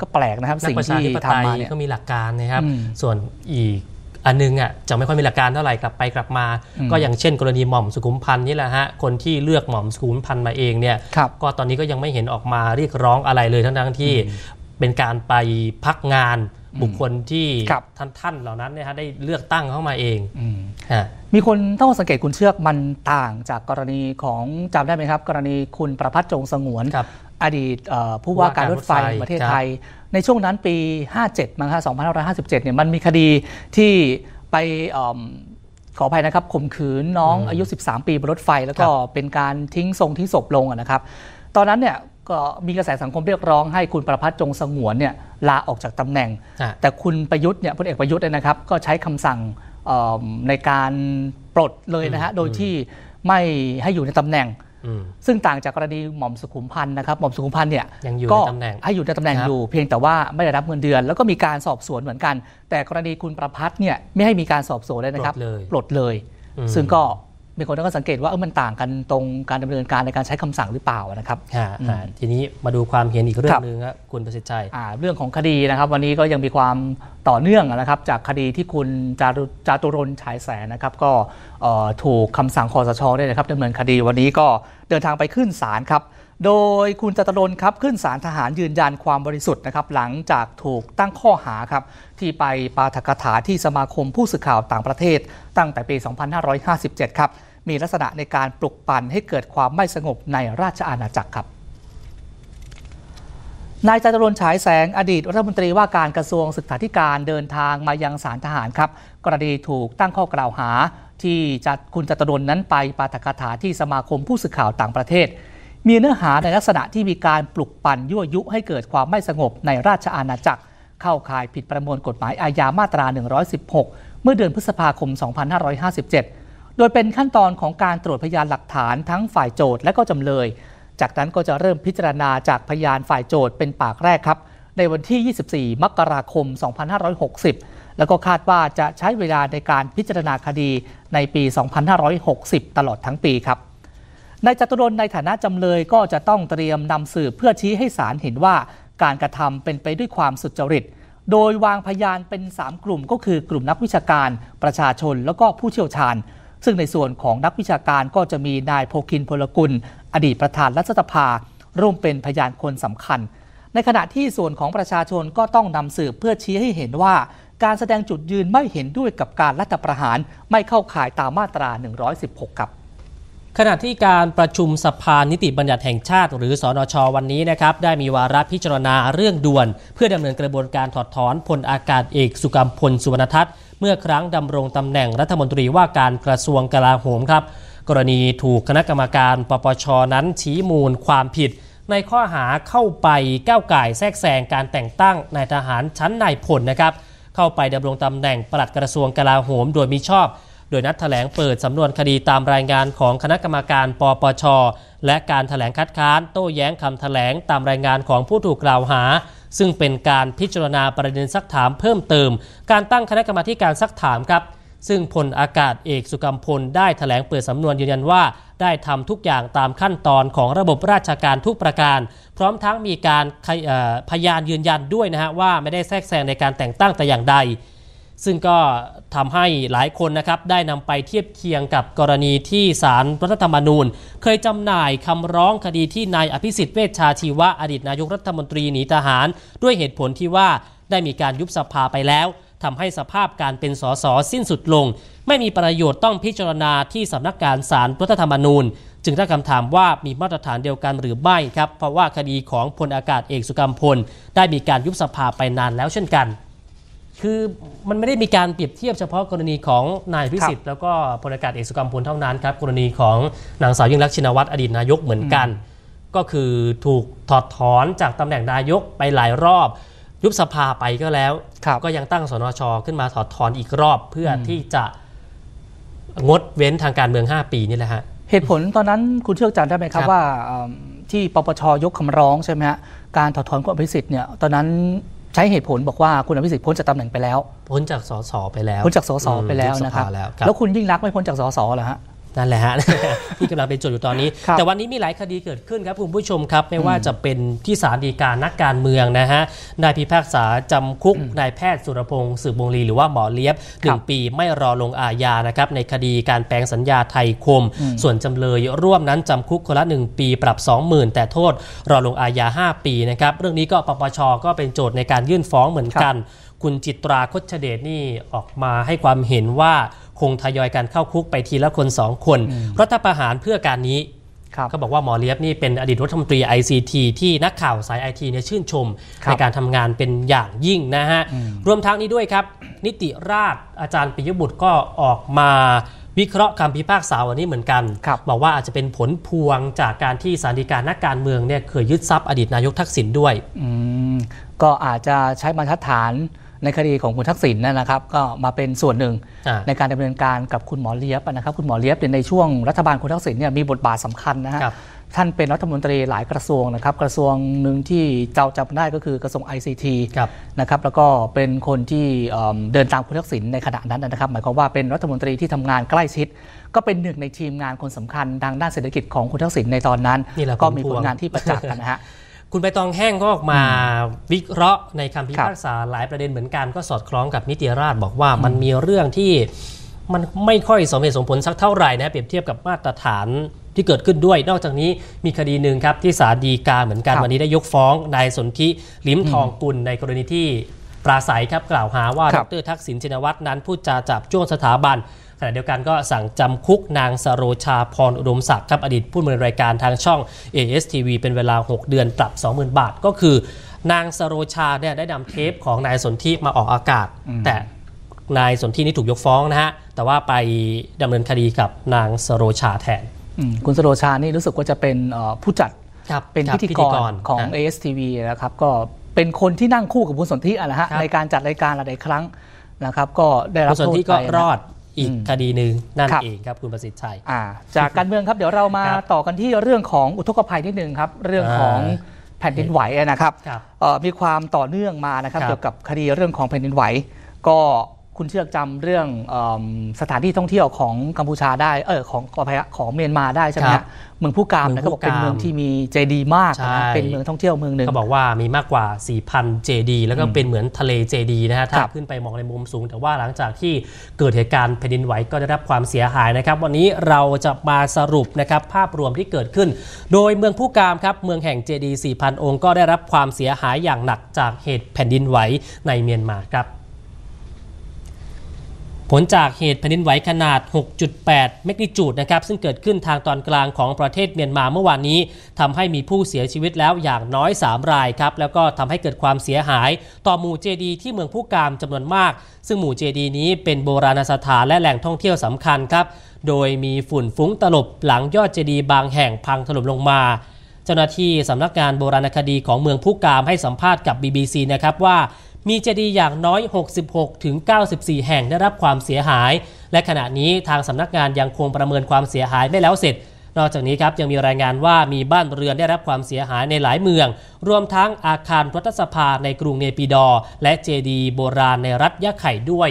[SPEAKER 2] ก็แปลกนะครับสิ่งที่ทำมาเนี่ยก็มีหลักการนะครับ ส่วนอีกอันนึงอ่ะจะไม่ค่อยมีหลักการเท่าไหร่กลับไปกลับมา ก็อย่างเช่น กรณีหม่อมสุขุมพันธ์นี่แหละฮะคนที่เลือกหม่อมสุขุมพันธ์มาเองเนี่ยก็ตอนนี้ก็ยังไม่เห็นออกมาเรียกร้องอะไรเลยทั้งทั้งที่เป็นการไปพักงานบุคคลที่ท่านท่านเหล่านั้นเนี่ยฮะได้เลือกตั้งเข้ามาเอง
[SPEAKER 1] มีคนต้องสังเกตคุณเชือกมันต่างจากกรณีของจำได้ไหมครับ กรณีคุณประพัฒน์จงสงวนอดีตผู้ว่าการรถไฟประเทศไทย ในช่วงนั้นปี 57มั้งฮะ2557เนี่ยมันมีคดีที่ไปขออภัยนะครับข่มขืนน้องอายุ 13 ปีบนรถไฟ แล้วก็เป็นการทิ้งทรงที่ศพลงนะครับ ตอนนั้นเนี่ยก็มีกระแสสังคมเรียกร้องให้คุณประพัฒน์จงสงวนเนี่ยลาออกจากตำแหน่ง แต่คุณประยุทธ์เนี่ยพลเอกประยุทธ์เนี่ยนะครับ ก็ใช้คำสั่งในการปลดเลยนะฮะโดยที่ไม่ให้อยู่ในตำแหน่งซึ่งต่างจากกรณีหม่อมสุขุมพันธ์นะครับหม่อมสุขุมพันธ์เนี่ยก็ให้อยู่ในตำแหน่งอยู่เพียงแต่ว่าไม่ได้รับเงินเดือน แล้วก็มีการสอบสวนเหมือนกัน แต่กรณีคุณประพัฒน์เนี่ยไม่ให้มีการสอบสวนเลยนะครับปลดเลย ซึ่งก็มีคนก็สังเกตว่าเออมันต่างกันตรงการดำเนินการในการใช้คำสั่งหรือเปล่านะครับทีนี้มา
[SPEAKER 2] ดูความเห็นอีกเรื่องห
[SPEAKER 1] นึ่งครับคุณประสิทธิ์ชัยเรื่องของคดีนะครับ วันนี้ก็ยังมีความต่อเนื่องนะครับจากคดีที่คุณจารุจาตุรนฉายแสนนะครับก็ถูกคำสั่งคอสช ได้นะครับดำเนินคดีวันนี้ก็เดินทางไปขึ้นศาลครับโดยคุณจตุรนครับขึ้นศาลทหารยืนยันความบริสุทธิ์นะครับ หลังจากถูกตั้งข้อหาครับที่ไปปาฐกถาที่สมาคมผู้สื่อข่าวต่างประเทศตั้งแต่ปี 2557 ครับมีลักษณะในการปลุกปั่นให้เกิดความไม่สงบในราชอาณาจักรครับ นายจตุรนฉายแสงอดีตรัฐมนตรีว่าการกระทรวงศึกษาธิการเดินทางมายังศาลทหารครับ กรณีถูกตั้งข้อกล่าวหาที่จัดคุณจตุรนนั้นไปปาฐกถาที่สมาคมผู้สื่อข่าวต่างประเทศ มีเนื้อหาในลักษณะที่มีการปลุกปั่นยั่วยุให้เกิดความไม่สงบในราชอาณาจักร เข้าข่ายผิดประมวลกฎหมายอาญามาตรา 116 เมื่อเดือนพฤษภาคม 2557โดยเป็นขั้นตอนของการตรวจพยานหลักฐานทั้งฝ่ายโจทก์และก็จำเลย จากนั้นก็จะเริ่มพิจารณาจากพยานฝ่ายโจทก์เป็นปากแรกครับ ในวันที่ 24 มกราคม 2560 แล้วก็คาดว่าจะใช้เวลาในการพิจารณาคดีในปี 2560 ตลอดทั้งปีครับนายจตุรนในฐานะจำเลยก็จะต้องเตรียมนำสืบเพื่อชี้ให้ศาลเห็นว่า การกระทำเป็นไปด้วยความสุจริต โดยวางพยานเป็น 3 กลุ่ม ก็คือกลุ่มนักวิชาการ ประชาชน แล้วก็ผู้เชี่ยวชาญซึ่งในส่วนของนักวิชาการก็จะมีนายโพคินพลกุลอดีตประธานรัฐสภา ร่วมเป็นพยานคนสำคัญ ในขณะที่ส่วนของประชาชนก็ต้องนำสืบเพื่อชี้ให้เห็นว่าการแสดงจุดยืนไม่เห็นด้วยกับการรัฐประหารไม่เข้าข่ายตามมาตรา 116ครับ
[SPEAKER 2] ขณะที่การประชุมสภานิติบัญญัติแห่งชาติหรือสอนชวันนี้นะครับได้มีวาระพิจารณาเรื่องด่วน เพื่อดำเนินกระบวนการถอดถอนพลอากาศเอกสุกรรมพลสุวรรณทัศน์ เมื่อครั้งดำรงตำแหน่งรัฐมนตรีว่าการกระทรวงกลาโหมครับ กรณีถูกคณะกรรมการ ปปชนั้นชี้มูลความผิด ในข้อหาเข้าไปก้าวไก่แทรกแซงการแต่งตั้งนายทหารชั้นนายพลนะครับเข้าไปดำรงตำแหน่งปลัดกระทรวงกลาโหม โดยมิชอบโดยนัดถแถลงเปิดสำนวนคดีตามรายงานของคณะกรรมการปปช และการถแถลงคัดค้าน โต้แย้งคำถแถลงตามรายงานของผู้ถูกกล่าวหา ซึ่งเป็นการพิจารณาประเด็นซักถามเพิ่มเติม การตั้งคณะกรรมการซักถามครับ ซึ่งพลอากาศเอกสุกรรมพลได้ถแถลงเปิดสำนวนยืนยันว่าได้ทำทุกอย่างตามขั้นตอนของระบบราชการทุกประการ พร้อมทั้งมีการพยานยืนยันด้วยนะฮะว่าไม่ได้แทรกแซงในการแต่งตั้งแต่อย่างใดซึ่งก็ทำให้หลายคนนะครับ ได้นำไปเทียบเคียงกับกรณีที่ศาลรรัฐธรรมนูญ เคยจำหน่ายคำร้องคดีที่นายอภิสิทธิ์ เวชชาชีวะอดีตนายกรัฐมนตรีหนีทหาร ด้วยเหตุผลที่ว่าได้มีการยุบสภาไปแล้วทำให้สภาพการเป็นสสสิ้นสุดลง ไม่มีประโยชน์ต้องพิจารณาที่สำนักการศาลรัฐธรรมนูญ จึงตั้งคำถามว่ามีมาตรฐานเดียวกันหรือไม่ครับเพราะว่าคดีของพลอากาศเอกสุกรรมพล ได้มีการยุบสภาไปนานแล้วเช่นกันคือมันไม่ได้มีการเปรียบเทียบเฉพาะกรณีของนายพิสิทธิ์แล้วก็พลอากาศเอกสุกรรมพลเท่านั้นครับ กรณีของนางสาวยิ่งรักชินวัตรอดีตนายกเหมือนกัน ก็คือถูกถอดถอนจากตำแหน่งนายกไปหลายรอบ ยุบสภาไปก็แล้วก็ยังตั้งสนชขึ้นมาถอดถอนอีกรอบเพื่อที่จะงดเว้นทางการเมือง 5 ปีนี่แหละฮะ
[SPEAKER 1] เหตุผลตอนนั้นคุณเชื่อจันได้ไหมครับว่าที่ปปชยกคำร้องใช่ไหมฮะการถอดถอนคุณอิสิทธิ์เนี่ยตอนนั้นใช้เหตุผลบอกว่าคุณอภิสิทธิ์พ้นจากตำแหน่งไปแล้ว
[SPEAKER 2] พ้นจากสสไปแล้ว พ้นจากสสไปแล้วนะครับแล้วค
[SPEAKER 1] ุณยิ่งรักไม่พ้นจากสสเหรอฮะนั่นแหละฮ
[SPEAKER 2] ะที่กำลังเป็นโจทย์อยู่ตอนนี้ แต่วันนี้มีหลายคดีเกิดขึ้นครับ คุณผู้ชมครับไม่ว่าจะเป็นที่ศาลฎีกานักการเมืองนะฮะนายพิพากษาจำคุกนายแพทย์สุรพงศ์สืบวงลีหรือว่าหมอเลียบหนึ่งปีไม่รอลงอาญานะครับในคดีการแปลงสัญญาไทยคม ส่วนจำเลยร่วมนั้นจำคุกคนละ 1 ปีปรับ 20,000 แต่โทษรอลงอาญา 5 ปีนะครับเรื่องนี้ก็ปปชก็เป็นโจทย์ในการยื่นฟ้องเหมือนกันคุณจิตราคชเดชนี่ออกมาให้ความเห็นว่าคงทยอยการเข้าคุกไปทีละคนสองคน รัฐประหารเพื่อการนี้เขาบอกว่าหมอเลียบนี่เป็นอดีตรัฐมนตรี ICT ที่นักข่าวสายไอทีเนี่ยชื่นชม ในการทำงานเป็นอย่างยิ่งนะฮะ รวมทั้งนี้ด้วยครับ นิติราชอาจารย์ปิยบุตรก็ออกมาวิเคราะห์คำพิพากษาวันนี้เหมือนกันบบอกว่าอาจจะเป็นผลพวงจากการที่สารดีการนักการเมืองเนี่ยเคยยึดทรัพย์อดีตนายกทักษิณด้วยก็อ
[SPEAKER 1] าจจะใช้บรรทัดฐานในคดีของคุณทักษิณนนะครับ ก็มาเป็นส่วนหนึ่ง ในการดำเนินการกับคุณหมอเลียบนะครับคุณหมอเลียบในช่วงรัฐบาลคุณทักษิณเนี่ยมีบทบาทสำคัญนะฮะท่านเป็นรัฐมนตรีหลายกระทรวงนะครับ กระทรวงหนึ่งที่เจ้าจำได้ก็คือกระทรวง ICT นะครับ แล้วก็เป็นคนที่เดินตามคุณทักษิณในขณะนั้นนะครับหมายความว่าเป็นรัฐมนตรีที่ทำงานใกล้ชิด ก็เป็นหนึ่งในทีมงานคนสำคัญ ทางด้านเศรษฐกิจของคุณทักษิณในตอนนั้น ก็มีผลงานที่ประจักษ์น
[SPEAKER 2] ะฮะคุณใบตองแห้งก็ออกมาวิเคราะห์ในคำพิพากษาหลายประเด็นเหมือนกันก็สอดคล้องกับนิติราช บอกว่ามันมีเรื่องที่ มันไม่ค่อยสมเหตุสมผลสักเท่าไหร่นะเปรียบเทียบกับมาตรฐานที่เกิดขึ้นด้วย นอกจากนี้มีคดีหนึ่งครับที่ศาลฎีกาเหมือนกันวันนี้ได้ยกฟ้องนายสนธิลิ้มทองกุลในกรณีที่ปราศัยครับกล่าวหาว่าดรทักษิณชินวัตรนั้นพูดจาจับจ้วงสถาบันขณะเดียวกันก็สั่งจำคุกนางสโรชาพรอุดมศักดิ์ครับอดีตผู้ดำเนินรายการทางช่อง ASTV เป็นเวลา 6 เดือนปรับ 20,000 บาท ก็คือนางสโรชาเนี่ยได้นำเทปของนายสนธิมาออกอากาศ แต่นายสนธินี่ถูกยกฟ้องนะฮะ แต่ว่าไปดำเนินคดีกับนางสโรชาแทน
[SPEAKER 1] คุณสโรชานี่รู้สึกว่าจะเป็นผู้จัดเป็นพิธีกรของ
[SPEAKER 2] ASTV นะครับก
[SPEAKER 1] ็เป็นคนที่นั่งคู่กับคุณสนธิอะนะฮะในการจัดรายการหลายครั้งนะครับก็ได้รับโทษไปคุณสนธิก็รอด
[SPEAKER 2] อีกคดีหนึ่งนั่นเองครับคุณประสิทธิ์ชัย
[SPEAKER 1] จากการเมืองครับเดี๋ยวเรามาต่อกันที่เรื่องของอุทกภัยนิดนึงครับเรื่องของแผ่นดินไหวนะครับมีความต่อเนื่องมานะครับ เกี่ยวกับคดีเรื่องของแผ่นดินไหวก็คุณเชือกจำเรื่องสถานที่ท่องเที่ยวของกัมพูชาได้เออของขอภัยของเมียนมาได้ใช่ไหมเมืองผู้กามนะเขาบอกเป็นเมืองที่
[SPEAKER 2] มีเจดีมากเป็นเมืองท่องเที่ยวเมืองหนึ่งเขาบอกว่ามีมากกว่า 4,000เจดีแล้วก็เป็นเหมือนทะเลเจดีนะฮะถ้าขึ้นไปมองในมุมสูง แต่ว่าหลังจากที่เกิดเหตุการณ์แผ่นดินไหวก็ได้รับความเสียหายนะครับ วันนี้เราจะมาสรุปนะครับภาพรวมที่เกิดขึ้น โดยเมืองผู้กามครับเมืองแห่งเจดี4,000องค์ก็ได้รับความเสียหายอย่างหนักจากเหตุแผ่นดินไหวในเมียนมาครับผลจากเหตุแผ่นดินไหวขนาด 6.8เมกนิจูดนะครับซึ่งเกิดขึ้นทางตอนกลางของประเทศเมียนมาเมื่อวานนี้ ทำให้มีผู้เสียชีวิตแล้วอย่างน้อย3รายครับแล้วก็ทำให้เกิดความเสียหาย ต่อหมู่เจดีที่เมืองผู้กามจำนวนมาก ซึ่งหมู่เจดีนี้เป็นโบราณสถานและแหล่งท่องเที่ยวสำคัญครับโดยมีฝุ่นฟุ้งตลบหลังยอดเจดีบางแห่งพังถล่มลงมา เจ้าหน้าที่สำนักงานโบราณคดีของเมืองผู้กามให้สัมภาษณ์กับ BBC นะครับว่ามีเจดีย์อย่างน้อย 66 ถึง 94 แห่งได้รับความเสียหาย และขณะนี้ทางสำนักงานยังคงประเมินความเสียหายไม่แล้วเสร็จ นอกจากนี้ครับ ยังมีรายงานว่ามีบ้านเรือนได้รับความเสียหายในหลายเมือง รวมทั้งอาคารรัฐสภาในกรุงเนปิดอ และเจดีย์โบราณในรัฐยะไข่ด้วย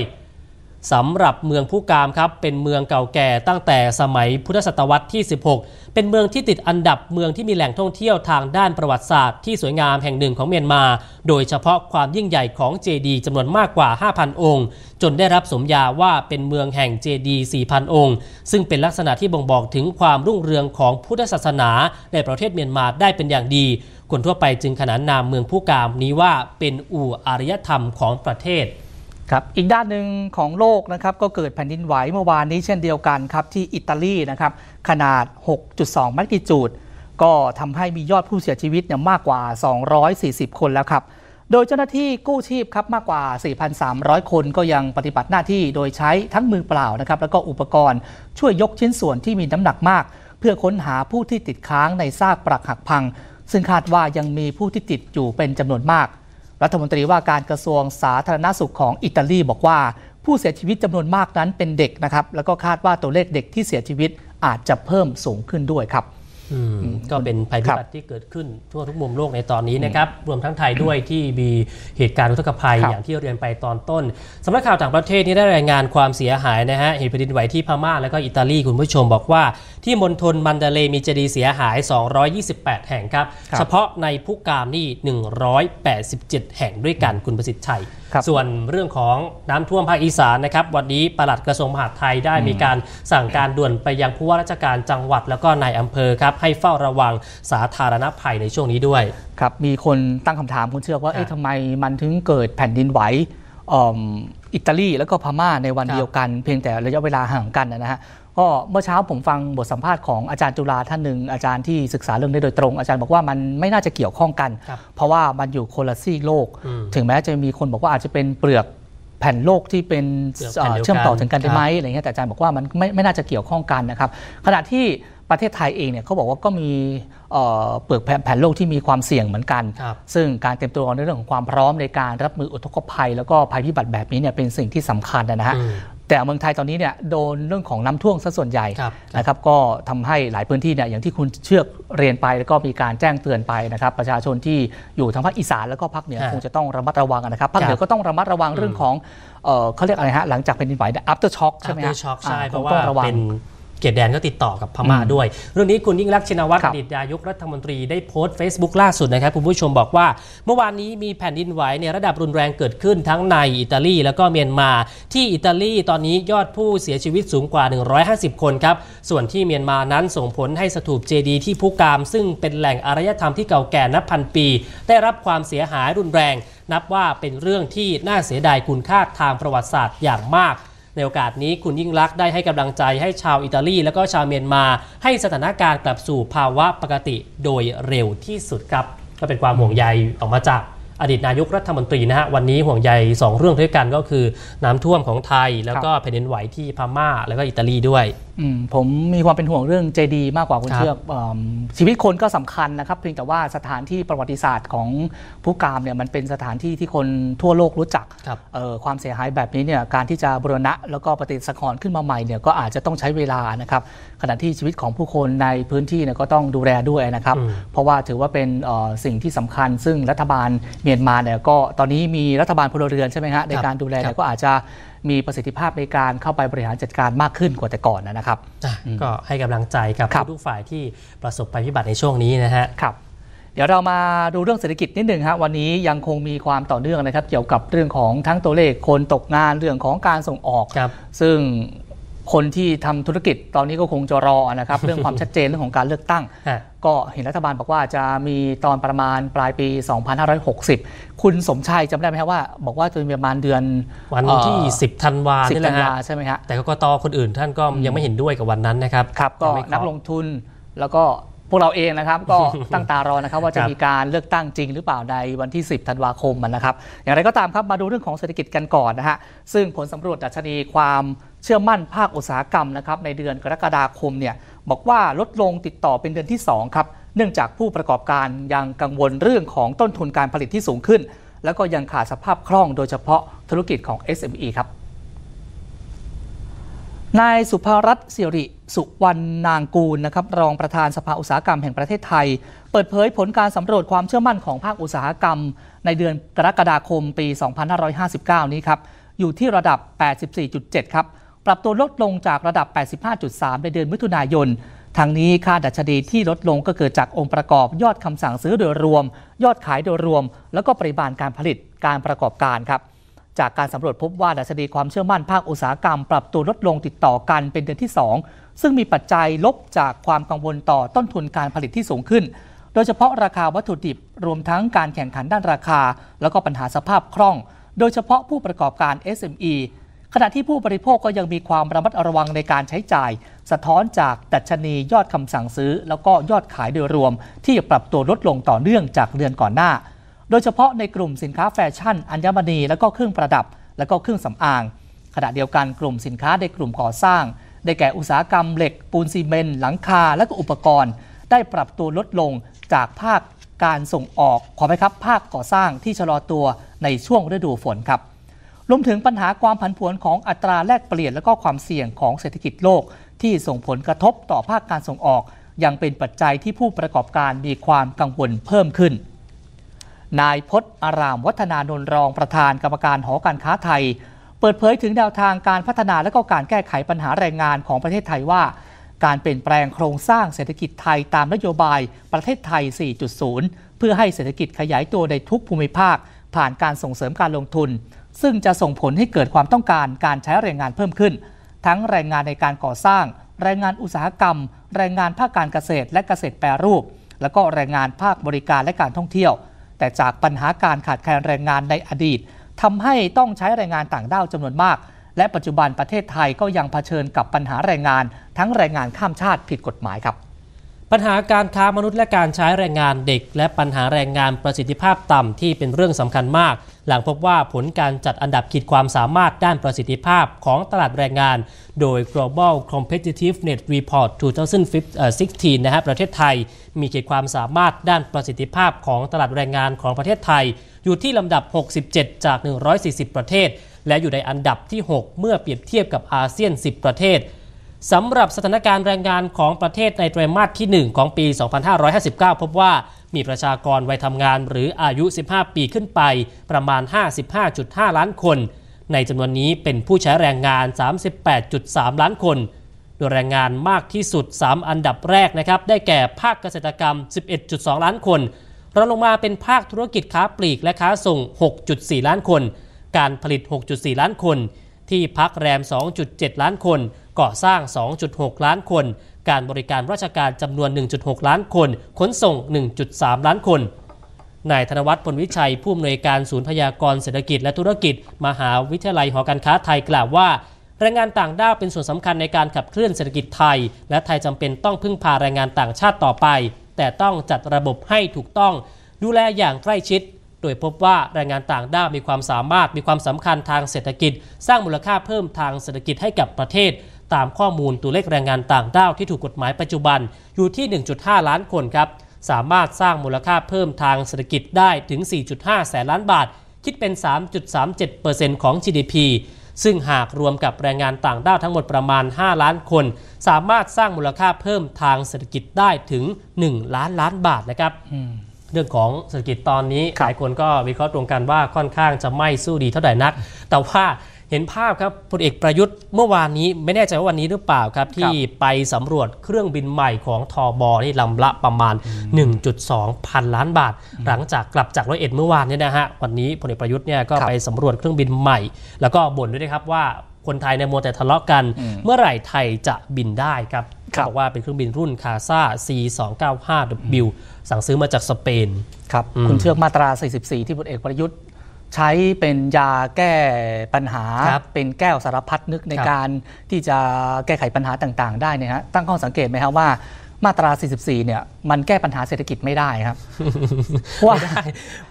[SPEAKER 2] สำหรับเมืองผู้กามครับเป็นเมืองเก่าแก่ตั้งแต่สมัยพุทธศตวรรษที่ 16 เป็นเมืองที่ติดอันดับเมืองที่มีแหล่งท่องเที่ยวทางด้านประวัติศาสตร์ที่สวยงามแห่งหนึ่งของเมียนมา โดยเฉพาะความยิ่งใหญ่ของเจดีจำนวนมากกว่า 5,000 องค์ จนได้รับสมญาว่าเป็นเมืองแห่งเจดี4,000 องค์ ซึ่งเป็นลักษณะที่บ่งบอกถึงความรุ่งเรืองของพุทธศาสนา ในประเทศเมียนมาได้เป็นอย่างดี คนทั่วไปจึงขนานนามเมืองผู้กามนี้ว่าเป็นอู่อารยธรรมของประเทศครับอีกด้านหนึ่งของโลกนะครับก็เกิดแผ่นดินไหว
[SPEAKER 1] เมื่อวานนี้เช่นเดียวกันครับที่อิตาลีนะครับขนาด 6.2มิกนิจูด ก็ทำให้มียอดผู้เสียชีวิตเนี่ยมากกว่า 240 คนแล้วครับโดยเจ้าหน้าที่กู้ชีพครับมากกว่า 4,300 คนก็ยังปฏิบัติหน้าที่โดยใช้ทั้งมือเปล่านะครับแล้วก็อุปกรณ์ช่วยยกชิ้นส่วนที่มีน้ำหนักมาก เพื่อค้นหาผู้ที่ติดค้างในซากปรักหักพัง ซึ่งคาดว่ายังมีผู้ที่ติดอยู่เป็นจำนวนมากรัฐมนตรีว่าการกระทรวงสาธารณสุขของอิตาลีบอกว่า ผู้เสียชีวิตจำนวนมากนั้นเป็นเด็กนะครับ แล้วก็คาดว่าตัวเลขเด็กที่เสียชีวิตอาจจะเพิ่มสูงขึ้นด้วยครับ
[SPEAKER 2] ก็เป็นภัยพิบัติที่เกิดขึ้นทั่วทุกมุมโลกในตอนนี้นะครับรวมทั้งไทยด้วยที่มีเหตุการณ์รุทกภัยอย่างที่เรียนไปตอนต้น สำนักข่าวต่างประเทศนี้ได้รายงานความเสียหายนะฮะเหตุแผ่นดินไหวที่พม่าและก็อิตาลีคุณผู้ชมบอกว่า ที่มณฑลมันเดเลมีเจดีเสียหาย 228 แห่งครับ เฉพาะในพุกามนี่ 187 แห่งด้วยกันคุณประสิทธิ์ชัยส่วนเรื่องของน้ำท่วมภาคอีสานนะครับ วันนี้ปลัดกระทรวงมหาดไทยได้มีการสั่งการด่วนไปยังผู้ว่าราชการจังหวัด แล้วก็นายอำเภอครับให้เฝ้าระวังสาธารณภัยในช่วงนี้ด้วย ครับ มีคนตั้งคำถามคุณเชื่อว่าเอ๊ะทำไมมัน
[SPEAKER 1] ถึงเกิดแผ่นดินไหวอิตาลีแล้วก็พม่าในวันเดียวกัน เพียงแต่ระยะเวลาห่างกันนะฮะก็เมื่อเช้าผมฟังบทสัมภาษณ์ของอาจารย์จุฬาท่านหนึ่งอาจารย์ที่ศึกษาเรื่องนี้โดยตรง อาจารย์บอกว่ามันไม่น่าจะเกี่ยวข้องกัน เพราะว่ามันอยู่โคลาซีโลก ถึงแม้จะมีคนบอกว่าอาจจะเป็นเปลือกแผ่นโลกที่เป็นเชื่อมต่อถึงกันได้ไหมอะไรเงี้ยแต่อาจารย์บอกว่ามันไม่ไม่น่าจะเกี่ยวข้องกันนะครับขณะที่ประเทศไทยเองเนี่ยเขาบอกว่าก็มีเปลือกแผ่นโลกที่มีความเสี่ยงเหมือนกัน ซึ่งการเตรียมตัวในเรื่องของความพร้อมในการรับมืออุทกภัยแล้วก็ภัยพิบัติแบบนี้เนี่ยเป็นสิ่งที่สำคัญนะฮะแต่เมืองไทยตอนนี้เนี่ยโดนเรื่องของน้ำท่วมซะส่วนใหญ่นะครับ ก็ทำให้หลายพื้นที่เนี่ยอย่างที่คุณเชือกเรียนไป แล้วก็มีการแจ้งเตือนไปนะครับ ประชาชนที่อยู่ทางภาคอีสานแล้วก็ภาคเหนือคงจะต้องระมัดระวังนะครับภาคเหนือก็ต้องระมัดระวังเรื่องของ เขาเรียกอะไรฮะหลังจากเป็นดินไหวอั t เตอร์ช็อคใช่ไหมฮะอัพเตอร์ช็อคใช่เพราะว่าเป็น
[SPEAKER 2] ขตแดนก็ติดต่อกับพม่าด้วย เรื่องนี้คุณยิ่งรักชินวัตรอดีตนายกรัฐมนตรีได้โพสต์ Facebook ล่าสุดนะครับ คุณผู้ชมบอกว่า เมื่อวานนี้มีแผ่นดินไหวในระดับรุนแรงเกิดขึ้นทั้งในอิตาลี แล้วก็เมียนมา ที่อิตาลีตอนนี้ยอดผู้เสียชีวิตสูงกว่า 150 คนครับ ส่วนที่เมียนมานั้นส่งผลให้สถูปเจดีทีู่้กาม ซึ่งเป็นแหล่งอารยธรรมที่เก่าแก่นับพันปี ได้รับความเสียหายรุนแรง นับว่าเป็นเรื่องที่น่าเสียดายคุณค่าทางประวัติศาสตร์อย่างมากในโอกาสนี้คุณยิ่งลักษณ์ได้ให้กำลังใจให้ชาวอิตาลีและก็ชาวเมียนมา ให้สถานการณ์กลับสู่ภาวะปกติโดยเร็วที่สุดครับ ก็เป็นความห่วงใยออกมาจากอดีตนายกรัฐมนตรีนะฮะ วันนี้ห่วงใย2เรื่องด้วยกันก็คือน้ำท่วมของไทยแล้วก็แผ่นดินไหวที่พม่า แล้วก็อิตาลีด้วยผม
[SPEAKER 1] มีความเป็นห่วงเรื่องเจดีมากกว่าคุณเชือกชีวิตคนก็สำคัญนะครับ เพียงแต่ว่าสถานที่ประวัติศาสตร์ของผู้กามเนี่ยมันเป็นสถานที่ที่คนทั่วโลกรู้จักคความเสียหายแบบนี้เนี่ยการที่จะบูรณะ แล้วก็ปฏิสังขรณ์ขึ้นมาใหม่เนี่ยก็อาจจะต้องใช้เวลานะครับ ขณะที่ชีวิตของผู้คนในพื้นที่เนี่ยก็ต้องดูแลด้วยนะครับ เพราะว่าถือว่าเป็นสิ่งที่สำคัญ ซึ่งรัฐบาลเมียนมาเนี่ย ก็ตอนนี้มีรัฐบาลพลเรือนใช่ไหมฮะในการดูแลก็อาจจะมีประสิทธิภาพในการเข้าไปบริหารจัดการมากขึ้นกว่าแต่ก่อนนะครับ ก็ให้กำลังใจกับ
[SPEAKER 2] ทุกฝ่ายที่ประสบภัยพิบัติใน
[SPEAKER 1] ช่วงนี้นะฮะครับ เดี๋ยวเรามาดูเรื่องเศรษฐกิจนิดหนึ่งับ วันนี้ยังคงมีความต่อเนื่องนะครับ เกี่ยวกับเรื่องของทั้งตัวเลขคนตกงานเรื่องของการส่งออก ซึ่งคนที่ทำธุรกิจตอนนี้ก็คงจะรอนะครับเรื่องความชัดเจนเรื่องของการเลือกตั้ง ก็เห็นรัฐบาลบอกว่าจะมีตอนประมาณปลายปี 2560 คุณสมชัยจำได้ไหมครับว่า บอกว่าจะมีประมาณเดือนวันที่ 10 ธันวาสิบธันวา
[SPEAKER 2] ใช่ไหมฮะแต่กกตคนอื่นท่านก็ยังไม่เห็นด้วยกับวันนั้นนะครับครับก็นักลงทุนแล้วก็พวกเราเองน
[SPEAKER 1] ะครับก็ตั้งตารอนะครับว่าจะมีการเลือกตั้งจริงหรือเปล่าในวันที่ 10 ธันวาคมนะครับอย่างไรก็ตามครับมาดูเรื่องของเศรษฐกิจกันก่อนนะฮะซึ่งผลสำรวจดัชนีความเชื่อมั่นภาคอุตสาหกรรมนะครับในเดือนกรกฎาคมเนี่ยบอกว่าลดลงติดต่อเป็นเดือนที่2ครับเนื่องจากผู้ประกอบการยังกังวลเรื่องของต้นทุนการผลิตที่สูงขึ้น แล้วก็ยังขาดสภาพคล่องโดยเฉพาะธุรกิจของ SME ครับนายสุภรัตน์สิริสุวรรณนางกูลนะครับรองประธานสภาอุตสาหกรรมแห่งประเทศไทย เปิดเผยผลการสำรวจความเชื่อมั่นของภาคอุตสาหกรรม ในเดือนกรกฎาคมปี 2559 นี้ครับ อยู่ที่ระดับ 84.7 ครับ ปรับตัวลดลงจากระดับ 85.3 ในเดือนมิถุนายนทางนี้ค่าดัชนีที่ลดลงก็เกิดจากองค์ประกอบยอดคำสั่งซื้อโดยรวม ยอดขายโดยรวม แล้วก็ปริมาณการผลิตการประกอบการครับจากการสำรวจพบว่าดัชนีความเชื่อมั่นภาคอุตสาหกรรมปรับตัวลดลงติดต่อกันเป็นเดือนที่ 2 ซึ่งมีปัจจัยลบจากความกังวลต่อต้นทุนการผลิตที่สูงขึ้น โดยเฉพาะราคาวัตถุดิบ รวมทั้งการแข่งขันด้านราคา แล้วก็ปัญหาสภาพคล่อง โดยเฉพาะผู้ประกอบการ SME ขณะที่ผู้บริโภคก็ยังมีความระมัดระวังในการใช้จ่าย สะท้อนจากดัชนียอดคำสั่งซื้อแล้วก็ยอดขายโดยรวมที่ปรับตัวลดลงต่อเนื่องจากเดือนก่อนหน้าโดยเฉพาะในกลุ่มสินค้าแฟชั่นอัญมณีและก็เครื่องประดับ และก็เครื่องสำอาง ขณะเดียวกันกลุ่มสินค้าในกลุ่มก่อสร้าง ได้แก่อุตสาหกรรมเหล็กปูนซีเมนต์หลังคา และก็อุปกรณ์ ได้ปรับตัวลดลงจากภาคการส่งออก ขอไหมครับภาคก่อสร้างที่ชะลอตัวในช่วงฤดูฝนครับ รวมถึงปัญหาความผันผวนของอัตราแลกเปลี่ยนและก็ความเสี่ยงของเศรษฐกิจโลก ที่ส่งผลกระทบต่อภาคการส่งออก ยังเป็นปัจจัยที่ผู้ประกอบการมีความกังวลเพิ่มขึ้นนายพศอารามวัฒนานนท์รองประธานกรรมการหอการค้าไทย เปิดเผยถึงแนวทางการพัฒนาและก็การแก้ไขปัญหาแรงงานของประเทศไทยว่าการเปลี่ยนแปลงโครงสร้างเศรษฐกิจไทยตามนโยบายประเทศไทย 4.0 เพื่อให้เศรษฐกิจขยายตัวในทุกภูมิภาค ผ่านการส่งเสริมการลงทุน ซึ่งจะส่งผลให้เกิดความต้องการการใช้แรงงานเพิ่มขึ้น ทั้งแรงงานในการก่อสร้าง แรงงานอุตสาหกรรม แรงงานภาคการเกษตร และเกษตรแปรรูป และก็แรงงานภาคบริการและการท่องเที่ยวแต่จากปัญหาการขาดแคลนแรงงานในอดีต ทำให้ต้องใช้แรงงานต่างด้าวจำนวนมาก และปัจจุบันประเทศไทยก็ยังเผชิญ
[SPEAKER 2] กับปัญหาแรงงาน ทั้งแรงงานข้ามชาติผิดกฎหมายครับปัญหาการค้ามนุษย์และการใช้แรงงานเด็ก และปัญหาแรงงานประสิทธิภาพต่ำที่เป็นเรื่องสำคัญมาก หลังพบว่าผลการจัดอันดับขีดความสามารถด้านประสิทธิภาพของตลาดแรงงาน โดย Global Competitiveness Report 2016 นะครับ ประเทศไทยมีขีดความสามารถด้านประสิทธิภาพของตลาดแรงงานของประเทศไทย อยู่ที่ลำดับ 67 จาก 140 ประเทศ และอยู่ในอันดับที่ 6 เมื่อเปรียบเทียบกับอาเซียน 10 ประเทศสำหรับสถานการณ์แรงงานของประเทศในไตรมาสที่ 1 ของปี 2559 พบว่ามีประชากรวัยทำงานหรืออายุ 15 ปีขึ้นไปประมาณ 55.5 ล้านคน ในจำนวนนี้เป็นผู้ใช้แรงงาน 38.3 ล้านคน โดยแรงงานมากที่สุด 3 อันดับแรกนะครับ ได้แก่ภาคเกษตรกรรม 11.2 ล้านคนรองลงมาเป็นภาคธุรกิจค้าปลีกและค้าส่ง 6.4 ล้านคน การผลิต 6.4 ล้านคน ที่พักแรม 2.7 ล้านคนก่อสร้าง 2.6 ล้านคน การบริการราชการจำนวน 1.6 ล้านคน ขนส่ง 1.3 ล้านคน นายธนวัฒน์พลวิชัย ผู้อำนวยการศูนย์พยากรเศรษฐกิจและธุรกิจ มหาวิทยาลัยหอการค้าไทยกล่าวว่า แรงงานต่างด้าวเป็นส่วนสำคัญในการขับเคลื่อนเศรษฐกิจไทย และไทยจำเป็นต้องพึ่งพาแรงงานต่างชาติต่อไป แต่ต้องจัดระบบให้ถูกต้อง ดูแลอย่างใกล้ชิด โดยพบว่าแรงงานต่างด้าวมีความสามารถมีความสำคัญทางเศรษฐกิจ สร้างมูลค่าเพิ่มทางเศรษฐกิจให้กับประเทศามข้อมูลตัวเลขแรงงานต่างด้าวที่ถูกกฎหมายปัจจุบัน อยู่ที่ 1.5 ล้านคนครับ สามารถสร้างมูลค่าเพิ่มทางเศรษฐกิจได้ถึง4.5แสนล้านบาทคิดเป็น3.37%ของ GDP ซึ่งหากรวมกับแรงงานต่างด้าวทั้งหมดประมาณ 5 ล้านคน สามารถสร้างมูลค่าเพิ่มทางเศรษฐกิจได้ถึง 1 ล้านล้านบาทนะครับเรื่องของเศรษฐกิจตอนนี้หลายคนก็วิเคราะห์ตรงกันว่าค่อนข้างจะไม่สู้ดีเท่าไหร่นักแต่ว่าเห็นภาพครับพลเอกประยุทธ์เมื่อวานนี้ไม่แน่ใจว่าวันนี้หรือเปล่าครับที่ไปสำรวจเครื่องบินใหม่ของทอบอที่ลำละประมาณ 1.2 พันล้านบาท หลังจากกลับจากร้อยเอ็ดเมื่อวานนี้นะฮะวันนี้พลเอกประยุทธ์เนี่ยก็ไปสำรวจเครื่องบินใหม่แล้วก็บ่นด้วยนะครับว่าคนไทยในโมแต่ทะเลาะกัน เมื่อไหร่ไทยจะบินได้ครับบอกว่าเป็นเครื่องบินรุ่นคาซา C295W สั่งซื้อมาจากสเปนครับคุณเชื่อมาตรา 44 ที่พลเอกประยุทธ์ใช้
[SPEAKER 1] เป็นยาแก้ปัญหา เป็นแก้วสารพัดนึกในการที่จะแก้ไขปัญหาต่างๆได้นะฮะตั้งข้อสังเกตไหมครับว่ามาตรา 44 เนี่ย มันแก้ปัญหาเศรษฐกิจไม่ได้ครั
[SPEAKER 2] บว่า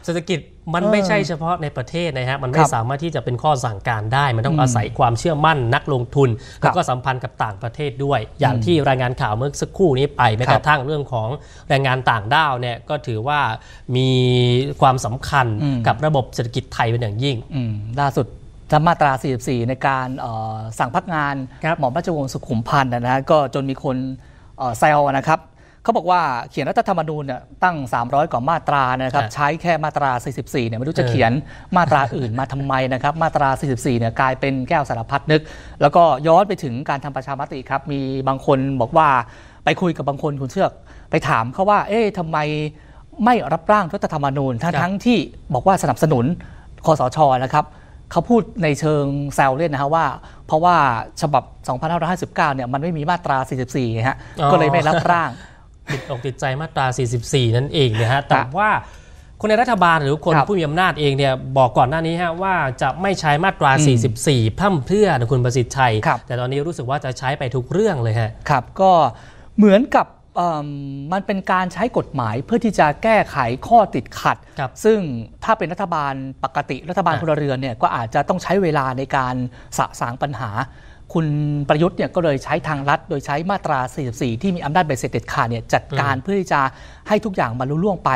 [SPEAKER 2] เศรษฐกิจมันไม่ใช่เฉพาะในประเทศนะฮะ มันไม่สามารถที่จะเป็นข้อสั่งการได้ มันต้องอาศัยความเชื่อมั่น นักลงทุนแล้วก็สัมพันธ์กับต่างประเทศด้วย อย่างที่รายงานข่าวเมื่อสักครู่นี้ไปแม้กระทั่งเรื่องของแรงงานต่างด้าวเนี่ย ก็ถือว่ามีความสำคัญกับระบบเศรษฐกิจไทยเป็นอย่างยิ่ง
[SPEAKER 1] ล่าสุดมาตรา 44 ในการสั่งพักงานหม่อมราชวงศ์สุขุมพันธ์นะฮะก็จนมีคนเซลนะครับ เขาบอกว่าเขียนรัฐธรรมนูญเนี่ยตั้ง 300กว่ามาตรานะครับใช้แค่มาตรา 44เนี่ยไม่รู้จะเขียนมาตราอื่นมาทำไมนะครับ มาตรา 44เนี่ยกลายเป็นแก้วสารพัดนึก แล้วก็ย้อนไปถึงการทำประชามติครับมีบางคนบอกว่าไปคุยกับบางคนคุณเชือก ไปถามเขาว่าเอ๊ะทำไมไม่รับร่างรัฐธรรมนูญทั้งทั้งที่บอกว่าสนับสนุนคอสชนะครับเขาพูดในเชิงแซวเล่นนะฮะว่า เพราะว่าฉบับ 2559
[SPEAKER 2] เนี่ยมันไม่มีมาตรา 44ฮะก็เลยไม่รับร่างติดอกติดใจมาตรา 44 นั่นเองนะฮะแต่ว่าคนในรัฐบาลหรือคนผู้มีอำนาจเองเนี่ยบอกก่อนหน้านี้ฮะว่าจะไม่ใช้มาตรา 44พร่ำเพื่อนคุณประสิทธิ์ชัยแต่ตอนนี้รู้สึกว่าจะใช้ไปทุกเรื่องเลยฮะครับ ก็เหมือนกับมันเป็นการใช้กฎ
[SPEAKER 1] หมายเพื่อที่จะแก้ไขข้อติดขัด ซึ่งถ้าเป็นรัฐบาลปกติรัฐบาลพลเรือนเนี่ยก็อาจจะต้องใช้เวลาในการสะสางปัญหาคุณประยุทธ์เนี่ยก็เลยใช้ทางรัฐโดยใช้มาตรา 44 ที่มีอำนาจเบ็ดเสร็จเด็ดขาดเนี่ยจัดการเพื่อที่จะให้ทุกอย่างมรรลุล่วงไป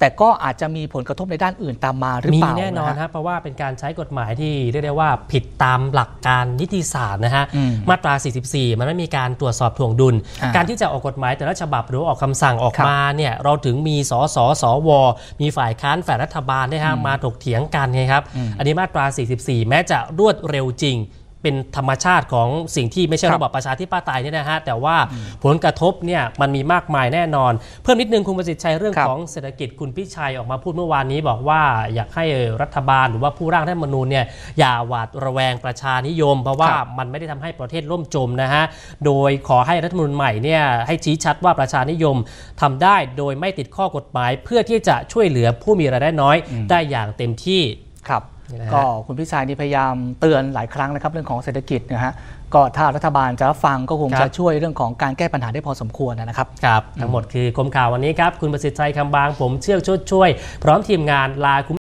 [SPEAKER 1] แต่ก็อาจจะมีผลกระทบในด้านอื่นตามมาหรือเปล่า มีแน่นอนครับเพราะว่าเป็น
[SPEAKER 2] การใช้กฎหมายที่เรียกได้ว่าผิดตามหลักการนิติศาสตร์นะฮะมาตรา 44 มันไม่มีการตรวจสอบถ่วงดุล การที่จะออกกฎหมายแต่ละฉบับหรือออกคำสั่งออกมาเนี่ยเราถึงมีสสสวมีฝ่ายค้านฝ่ายรัฐบาลนะฮะมาถกเถียงกันไงครับ อันนี้มาตรา 44 แม้จะรวดเร็วจริงเป็นธรรมชาติของสิ่งที่ไม่ใช่ระบอบประชาธิปไตยเนี่ยนะฮะแต่ว่าผลกระทบเนี่ยมันมีมากมายแน่นอนเพิ่มนิดนึงคุณประสิทธิ์ชัยเรื่องของเศรษฐกิจคุณพิชัยออกมาพูดเมื่อวานนี้บอกว่า อยากให้รัฐบาลหรือว่าผู้ร่างรัฐมนูญเนี่ยอย่าหวาดระแวงประชานิยมเพราะว่ามันไม่ได้ทำให้ประเทศล่มจมนะฮะโดยขอให้รัฐมนูญใหม่เนี่ยให้ชี้ชัดว่าประชานิยมทำได้ โดยไม่ติดข้อกฎหมาย เพื่อที่จะช่วยเหลือผู้มีรายได้น้อยได้อย่างเต็มที่ครับก็
[SPEAKER 1] คุณพิชัยนี่พยายามเตือนหลายครั้งนะครับเรื่องของเศรษฐกิจนะฮะก็ถ้ารัฐบาลจะ
[SPEAKER 2] ฟังก็คงจะช่วยเรื่องของการแก้ปัญหาได้พอสมควรนะครับ ครับ ทั้งหมดคือคมข่าววันนี้ครับ คุณประสิทธิ์ชัยคำบางผมเชือ่ชดช่วย พร้อมทีมงานลาคุณ